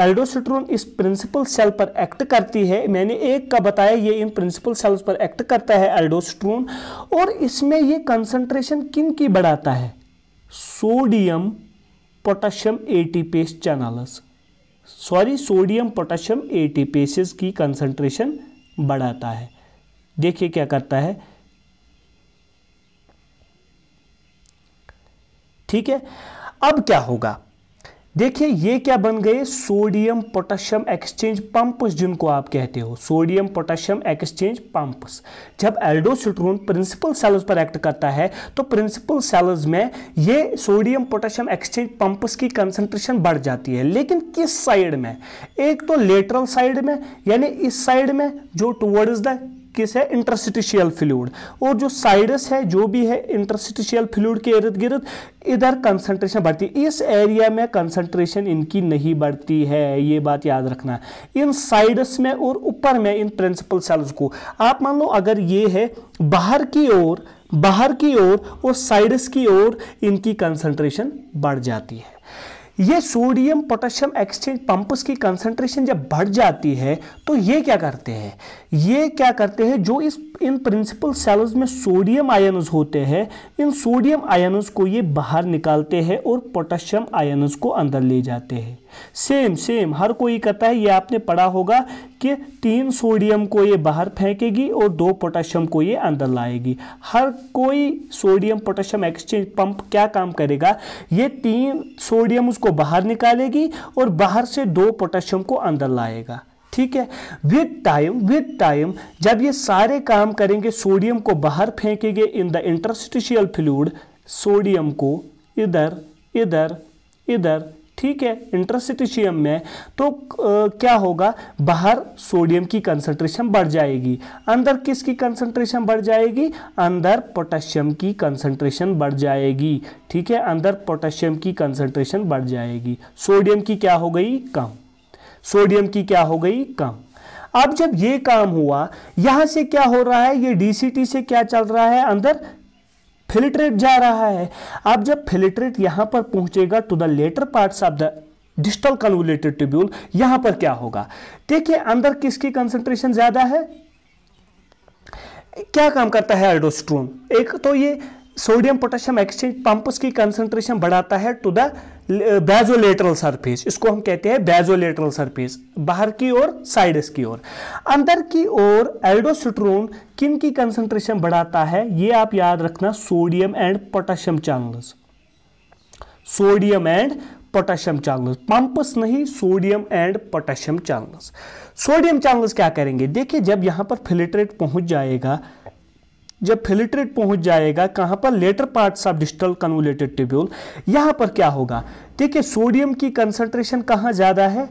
एल्डोसिट्रोन इस प्रिंसिपल सेल पर एक्ट करती है मैंने एक का बताया ये इन प्रिंसिपल सेल्स पर एक्ट करता है एल्डोसिट्रोन और इसमें ये कंसंट्रेशन किन की बढ़ाता है sodium potassium ATPase channels sorry sodium potassium ATPases की कंसंट्रेशन बढ़ाता है देखिए क्या करता है ठीक है अब क्या होगा देखिए ये क्या बन गए सोडियम पोटेशियम एक्सचेंज पंप्स जिनको आप कहते हो सोडियम पोटेशियम एक्सचेंज पंप्स जब एल्डोसिट्रोन प्रिंसिपल सेल्स पर एक्ट करता है तो प्रिंसिपल सेल्स में ये सोडियम पोटेशियम एक्सचेंज पंप्स की कंसंट्रेशन बढ़ जाती है लेकिन किस साइड में एक तो लेटरल साइड में यानी इस साइड में जो टूवर्ड्स द किस है इंटरसिटिशियल फ्लूड और जो साइडस है जो भी है इंटरसिटिशियल फ्लूड के इर्द गिर्द इधर कंसंट्रेशन बढ़ती है इस एरिया में कंसंट्रेशन इनकी नहीं बढ़ती है ये बात याद रखना इन साइडस में और ऊपर में इन प्रिंसिपल सेल्स को आप मान लो अगर ये है बाहर की ओर बाहर की ओर और साइडस की ओर इनकी कंसंट्रेशन बढ़ जाती है ये सोडियम पोटेशियम एक्सचेंज पंप्स की कंसंट्रेशन जब बढ़ जाती है तो ये क्या करते हैं ये क्या करते हैं जो इस इन प्रिंसिपल सेल्स में सोडियम आयनस होते हैं इन सोडियम आयनस को ये बाहर निकालते हैं और पोटेशियम आयनस को अंदर ले जाते हैं सेम सेम हर कोई कहता है ये आपने पढ़ा होगा कि तीन सोडियम को ये बाहर फेंकेगी और दो पोटेशियम को ये अंदर लाएगी हर कोई सोडियम पोटेशियम एक्सचेंज पंप क्या काम करेगा ये तीन सोडियम उसको बाहर निकालेगी और बाहर से दो पोटेशियम को अंदर लाएगा ठीक है विद टाइम विद टाइम जब ये सारे काम करेंगे सोडियम को बाहर फेंकेंगे in the interstitial fluid sodium को इधर इधर इधर ठीक है इंटरसिटिशियम में तो आ, क्या होगा बाहर सोडियम की कंसंट्रेशन बढ़ जाएगी अंदर किसकी कंसंट्रेशन बढ़ जाएगी अंदर पोटेशियम की कंसंट्रेशन बढ़ जाएगी ठीक है अंदर पोटेशियम की कंसंट्रेशन बढ़ जाएगी सोडियम की क्या हो गई कम सोडियम की क्या हो गई कम अब जब ये काम हुआ यहां से क्या हो रहा है ये डीसीटी से क्या चल रहा है अंदर फिल्ट्रेट जा रहा है अब जब फिलिट्रेट यहां पर पहुंचेगा to the letter part of the distal convoluted tubule यहां पर क्या होगा देखिए अंदर किसकी कंसंट्रेशन ज्यादा है क्या काम करता है एल्डोस्ट्रोन एक तो ये सोडियम पोटेशियम एक्सचेंज पंप्स की कंसंट्रेशन बढ़ाता है टू द बेजोलेटरल सरफेस इसको हम कहते हैं बेजोलेटरल सरफेस बाहर की ओर साइडस की ओर अंदर की ओर एल्डोसिट्रोन किन की कंसंट्रेशन बढ़ाता है ये आप याद रखना sodium and potassium channels sodium and potassium channels pumps नहीं sodium and potassium channels sodium channels क्या करेंगे देखिए जब यहां पर फिलिट्रेट पहुंच जाएगा जब फिलिट्रेट पहुंच जाएगा कहां पर later parts of distal convoluted tubule यहां पर क्या होगा देखिए सोडियम की कंसंट्रेशन कहाँ ज़्यादा है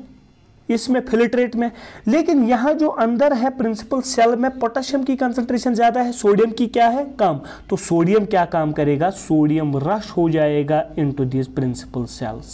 इसमें फिलिट्रेट में लेकिन यहां जो अंदर है प्रिंसिपल सेल में पोटेशियम की कंसंट्रेशन ज़्यादा है सोडियम की क्या है कम तो सोडियम क्या काम करेगा सोडियम रश हो जाएगा into these principal cells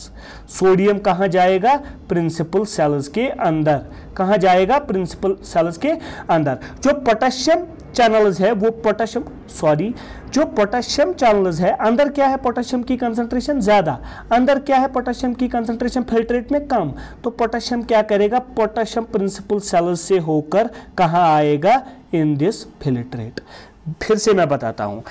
sodium कहाँ जाएगा प्रिंसिपल सेल्स के अंदर कहाँ जाएगा प्रिंसिपल सेल्स के अंदर जो पोटेशियम चैनल्स है वो पोटेशियम सॉरी जो पोटेशियम चैनल्स है अंदर क्या है पोटेशियम की कंसंट्रेशन ज़्यादा अंदर क्या है पोटेशियम की कंसंट्रेशन फिल्ट्रेट में कम तो पोटेशियम क्या करेगा पोटेशियम प्रिंसिपल सेल्स से होकर कहाँ आएगा इन दिस फिल्ट्रेट फिर से मैं बताता हूँ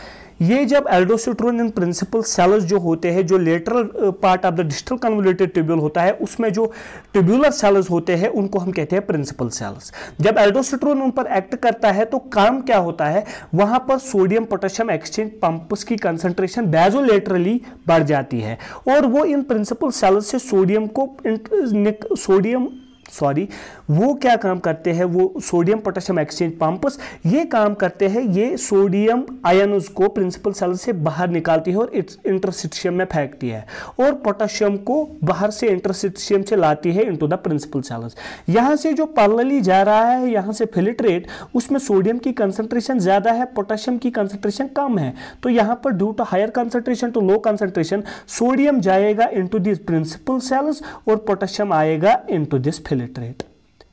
ये जब एल्डोसिट्रोन इन प्रिंसिपल सेल्स जो होते हैं जो lateral part of the distal convoluted tubule होता है उसमें जो ट्यूब्यूलर सेल्स होते हैं उनको हम कहते हैं प्रिंसिपल सेल्स जब एल्डोसिट्रोन उन पर एक्ट करता है तो काम क्या होता है वहां पर सोडियम पोटेशियम एक्सचेंज पंप्स की कंसंट्रेशन बैजोलेटरली बढ़ जाती है और वो इन प्रिंसिपल सेल्स से सोडियम को सोडियम uh, सॉरी वो क्या काम करते हैं वो सोडियम पोटेशियम एक्सचेंज पंप्स ये काम करते हैं ये सोडियम आयनस को प्रिंसिपल सेल से बाहर निकालती है और इंटरसिटियम में फेंकती है और पोटेशियम को बाहर से इंटरसिटियम से लाती है इनटू द प्रिंसिपल सेल्स यहाँ से जो पार्लली जा रहा है यहाँ से फिलिट्रेट उसमें सोडियम की कंसनट्रेशन ज़्यादा है पोटेशियम की कंसनट्रेशन कम है तो यहाँ पर due to higher concentration to low concentration sodium जाएगा इंटू दिस प्रिंसिपल सेल्स और पोटेशियम आएगा इंटू दिस फिलिट्रेट इलिटरेट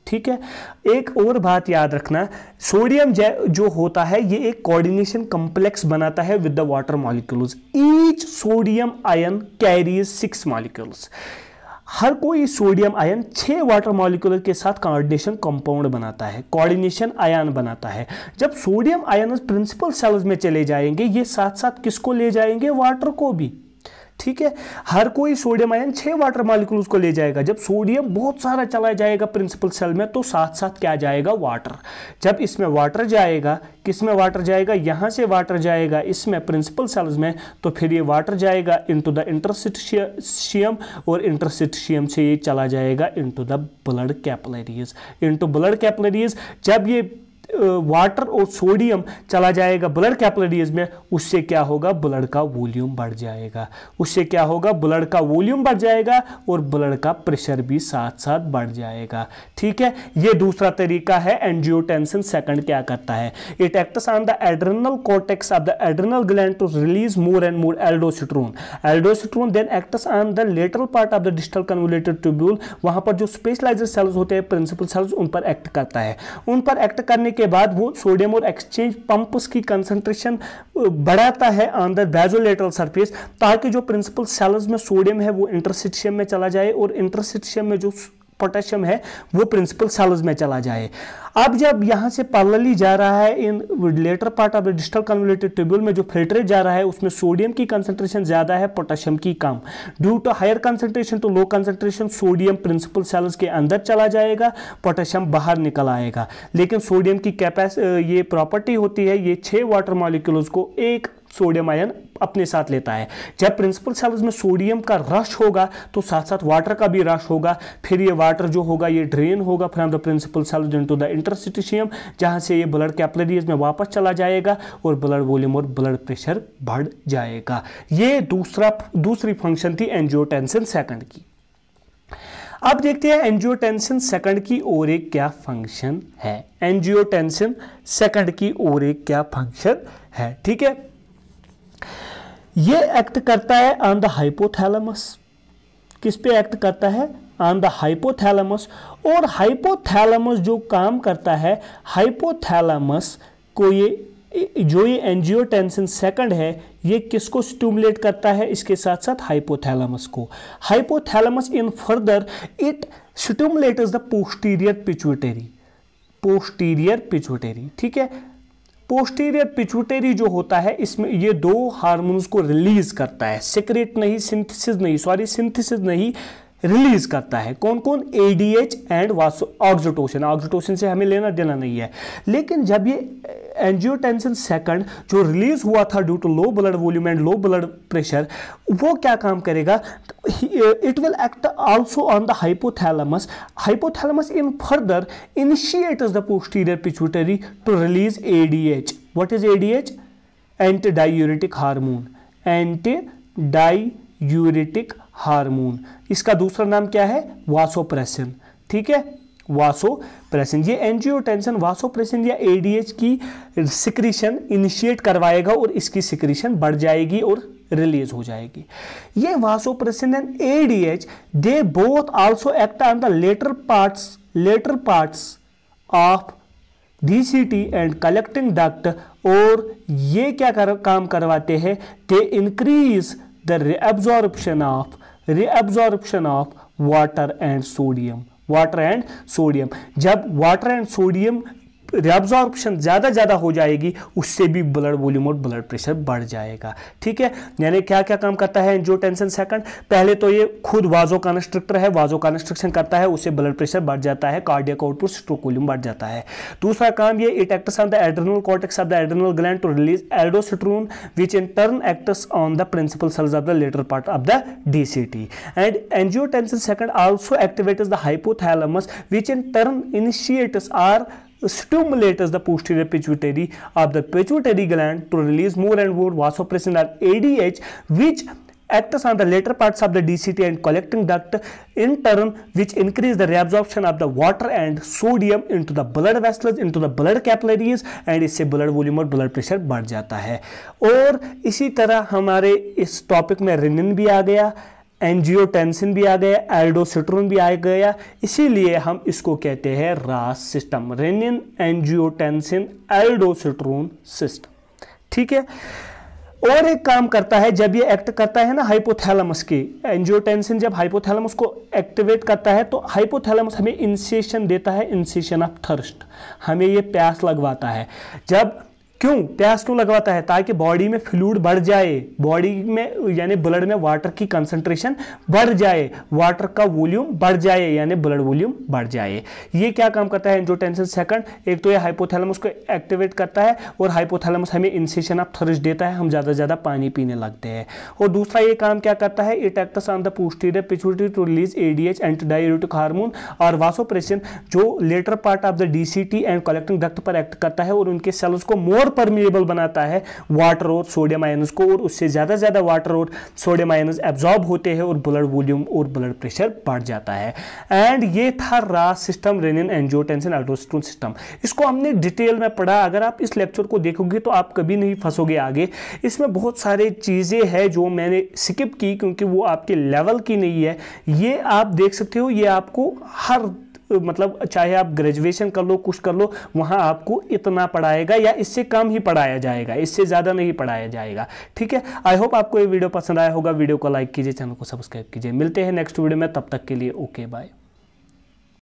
ठीक है एक और बात याद रखना सोडियम जो होता है ये एक कोऑर्डिनेशन कॉम्प्लेक्स बनाता है with the water molecules each sodium ion carries six molecules हर कोई सोडियम आयन छह वाटर मॉलिक्यूल के साथ कोऑर्डिनेशन कंपाउंड बनाता है कोऑर्डिनेशन आयन बनाता है जब सोडियम आयन प्रिंसिपल सेल्स में चले जाएंगे ये साथ साथ किसको ले जाएंगे वाटर को भी ठीक है हर कोई सोडियम आयन छः वाटर मालिक्यूल्स को ले जाएगा जब सोडियम बहुत सारा चला जाएगा प्रिंसिपल सेल में तो साथ साथ क्या जाएगा वाटर जब इसमें वाटर जाएगा किस में वाटर जाएगा यहां से वाटर जाएगा इसमें प्रिंसिपल सेल्स में तो फिर ये वाटर जाएगा इनटू द इंटरसिटियम और इंटरसिटियम से ये चला जाएगा into the blood capillaries into blood capillaries जब ये वाटर और सोडियम चला जाएगा ब्लड कैपलरीज में उससे क्या होगा ब्लड का वॉल्यूम बढ़ जाएगा उससे क्या होगा ब्लड का वॉल्यूम बढ़ जाएगा और ब्लड का प्रेशर भी साथ साथ बढ़ जाएगा ठीक है ये दूसरा तरीका है एंजियोटेंसन सेकंड क्या करता है it acts on the adrenal cortex of the adrenal gland to release more and more aldosterone aldosterone then acts on the lateral part of the distal convoluted tubule वहां पर जो स्पेशलाइज सेल्स होते हैं principal sales उन पर act करता है उन पर एक्ट करने के बाद वो सोडियम और एक्सचेंज पंप की कंसंट्रेशन बढ़ाता है ऑन द सरफेस ताकि जो प्रिंसिपल सेल्स में सोडियम है वो इंटरसिटियम में चला जाए और इंटरसिटियम में जो पोटेशियम है वो प्रिंसिपल सेल्स में चला जाए अब जब यहाँ से पार्लली जा रहा है in later part of digital convoluted tubule में जो फिल्ट्रेट जा रहा है उसमें सोडियम की कंसंट्रेशन ज़्यादा है पोटेशियम की कम due to higher concentration to low concentration sodium principal cells के अंदर चला जाएगा पोटेशियम बाहर निकल आएगा लेकिन सोडियम की कैपेस ये प्रॉपर्टी होती है ये छः वाटर मॉलिक्यूल्स को एक सोडियम आयन अपने साथ लेता है जब प्रिंसिपल सेल्स में सोडियम का रश होगा तो साथ साथ वाटर का भी रश होगा फिर ये वाटर जो होगा ये ड्रेन होगा from the principal cells into the interstitium जहाँ से ये ब्लड कैपलरीज में वापस चला जाएगा और ब्लड वॉल्यूम और ब्लड प्रेशर बढ़ जाएगा ये दूसरा दूसरी फंक्शन थी एनजियोटेंसन सेकंड की अब देखते हैं एनजियोटेंसन सेकंड की और एक क्या फंक्शन है एनजियोटेंसन सेकंड की और एक क्या फंक्शन है ठीक है ये एक्ट करता है ऑन द हाइपोथैलेमस किस पे एक्ट करता है ऑन द हाइपोथैलेमस और हाइपोथैलेमस जो काम करता है हाइपोथैलेमस को ये जो ये एंजियोटेंसिन सेकंड है ये किसको स्टूमुलेट करता है इसके साथ साथ हाइपोथैलेमस को hypothalamus in further it stimulate the posterior pituitary posterior pituitary ठीक है पोस्टीरियर पिचुटेरी जो होता है इसमें ये दो हार्मोन्स को रिलीज करता है सिक्रेट नहीं सिंथेसिस नहीं सॉरी सिंथेसिस नहीं रिलीज करता है कौन कौन A D H and oxytocin oxytocin से हमें लेना देना नहीं है लेकिन जब ये एंजियोटेंसिन सेकंड जो रिलीज हुआ था due to low blood volume and low blood pressure वो क्या काम करेगा it will act also on the hypothalamus hypothalamus in further initiates the posterior pituitary to release ADH what is ADH anti diuretic hormone anti diuretic hormone इसका दूसरा नाम क्या है vasopressin ठीक है वासोप्रेसिन ये एंजियोटेंशन वासोप्रेसिन या एडीएच की सिक्रीशन इनिशिएट करवाएगा और इसकी सिक्रीशन बढ़ जाएगी और रिलीज हो जाएगी ये vasopressin and ADH they both also act on the latter parts latter parts of DCT and collecting duct और ये क्या कर, काम करवाते हैं they increase the absorption of reabsorption of water and sodium water and sodium जब water and sodium reabsorption ज़्यादा ज़्यादा हो जाएगी उससे भी ब्लड वॉल्यूम और ब्लड प्रेशर बढ़ जाएगा ठीक है यानी क्या क्या काम करता है जो टेंशन सेकंड पहले तो ये खुद वाजो कॉन्स्ट्रक्टर है वाजो कॉन्स्ट्रक्शन करता है उससे ब्लड प्रेशर बढ़ जाता है कार्डियक आउटपुट स्ट्रोक वॉल्यूम बढ़ जाता है दूसरा काम ये it acts on the adrenal cortex of the adrenal gland to release aldosterone which in turn acts on the principal cells of the letter part of the DCT and angiotensin second also activates the hypothalamus which in turn initiates or stimulates the posterior pituitary of the pituitary gland to release more and more vasopressin or ADH which acts on the later parts of the DCT and collecting duct in turn which increase the reabsorption of the water and sodium into the blood vessels into the blood capillaries and इससे blood volume और blood pressure बढ़ जाता है और इसी तरह हमारे इस topic में renin भी आ गया एंजियोटेंसिन भी आ गया एल्डोसिट्रोन भी आ गया इसीलिए हम इसको कहते हैं RAS system renin angiotensin aldosterone system ठीक है और एक काम करता है जब ये एक्ट करता है ना हाइपोथैलमस की एंजियोटेंसिन जब हाइपोथैलमस को एक्टिवेट करता है तो हाइपोथैलमस हमें इंसेशन देता है इंसेशन ऑफ थर्स्ट हमें ये प्यास लगवाता है जब क्यों प्यास क्यों लगवाता है ताकि बॉडी में फ्लूड बढ़ जाए बॉडी में यानी ब्लड में वाटर की कंसंट्रेशन बढ़ जाए वाटर का वॉल्यूम बढ़ जाए यानी ब्लड वॉल्यूम बढ़ जाए ये क्या काम करता है एंजोटेंसन सेकंड एक तो ये हाइपोथैलमस को एक्टिवेट करता है और हाइपोथैलमस हमें इंसेशन ऑफ थर्स देता है हम ज़्यादा से ज़्यादा पानी पीने लगते हैं और दूसरा ये काम क्या करता है it acts on the posterior pituitary to release A D H antidiuretic hormone और वासोप्रेशन जो latter part of the D C T and collecting duct पर एक्ट करता है और उनके सेल्स को मोर और परमिएबल बनाता है वाटर और सोडियम आयनस को और उससे ज़्यादा ज़्यादा वाटर और सोडियम आयनस एब्जॉर्ब होते हैं और ब्लड वॉल्यूम और ब्लड प्रेशर बढ़ जाता है एंड ये था रा system renin angiotensin aldosterone system इसको हमने डिटेल में पढ़ा अगर आप इस लेक्चर को देखोगे तो आप कभी नहीं फंसोगे आगे इसमें बहुत सारे चीज़ें हैं जो मैंने स्किप की क्योंकि वो आपके लेवल की नहीं है ये आप देख सकते हो ये आपको हर मतलब चाहे आप ग्रेजुएशन कर लो कुछ कर लो वहाँ आपको इतना पढ़ाएगा या इससे कम ही पढ़ाया जाएगा इससे ज़्यादा नहीं पढ़ाया जाएगा ठीक है आई होप आपको ये वीडियो पसंद आया होगा वीडियो को लाइक कीजिए चैनल को सब्सक्राइब कीजिए मिलते हैं नेक्स्ट वीडियो में तब तक के लिए ओके बाय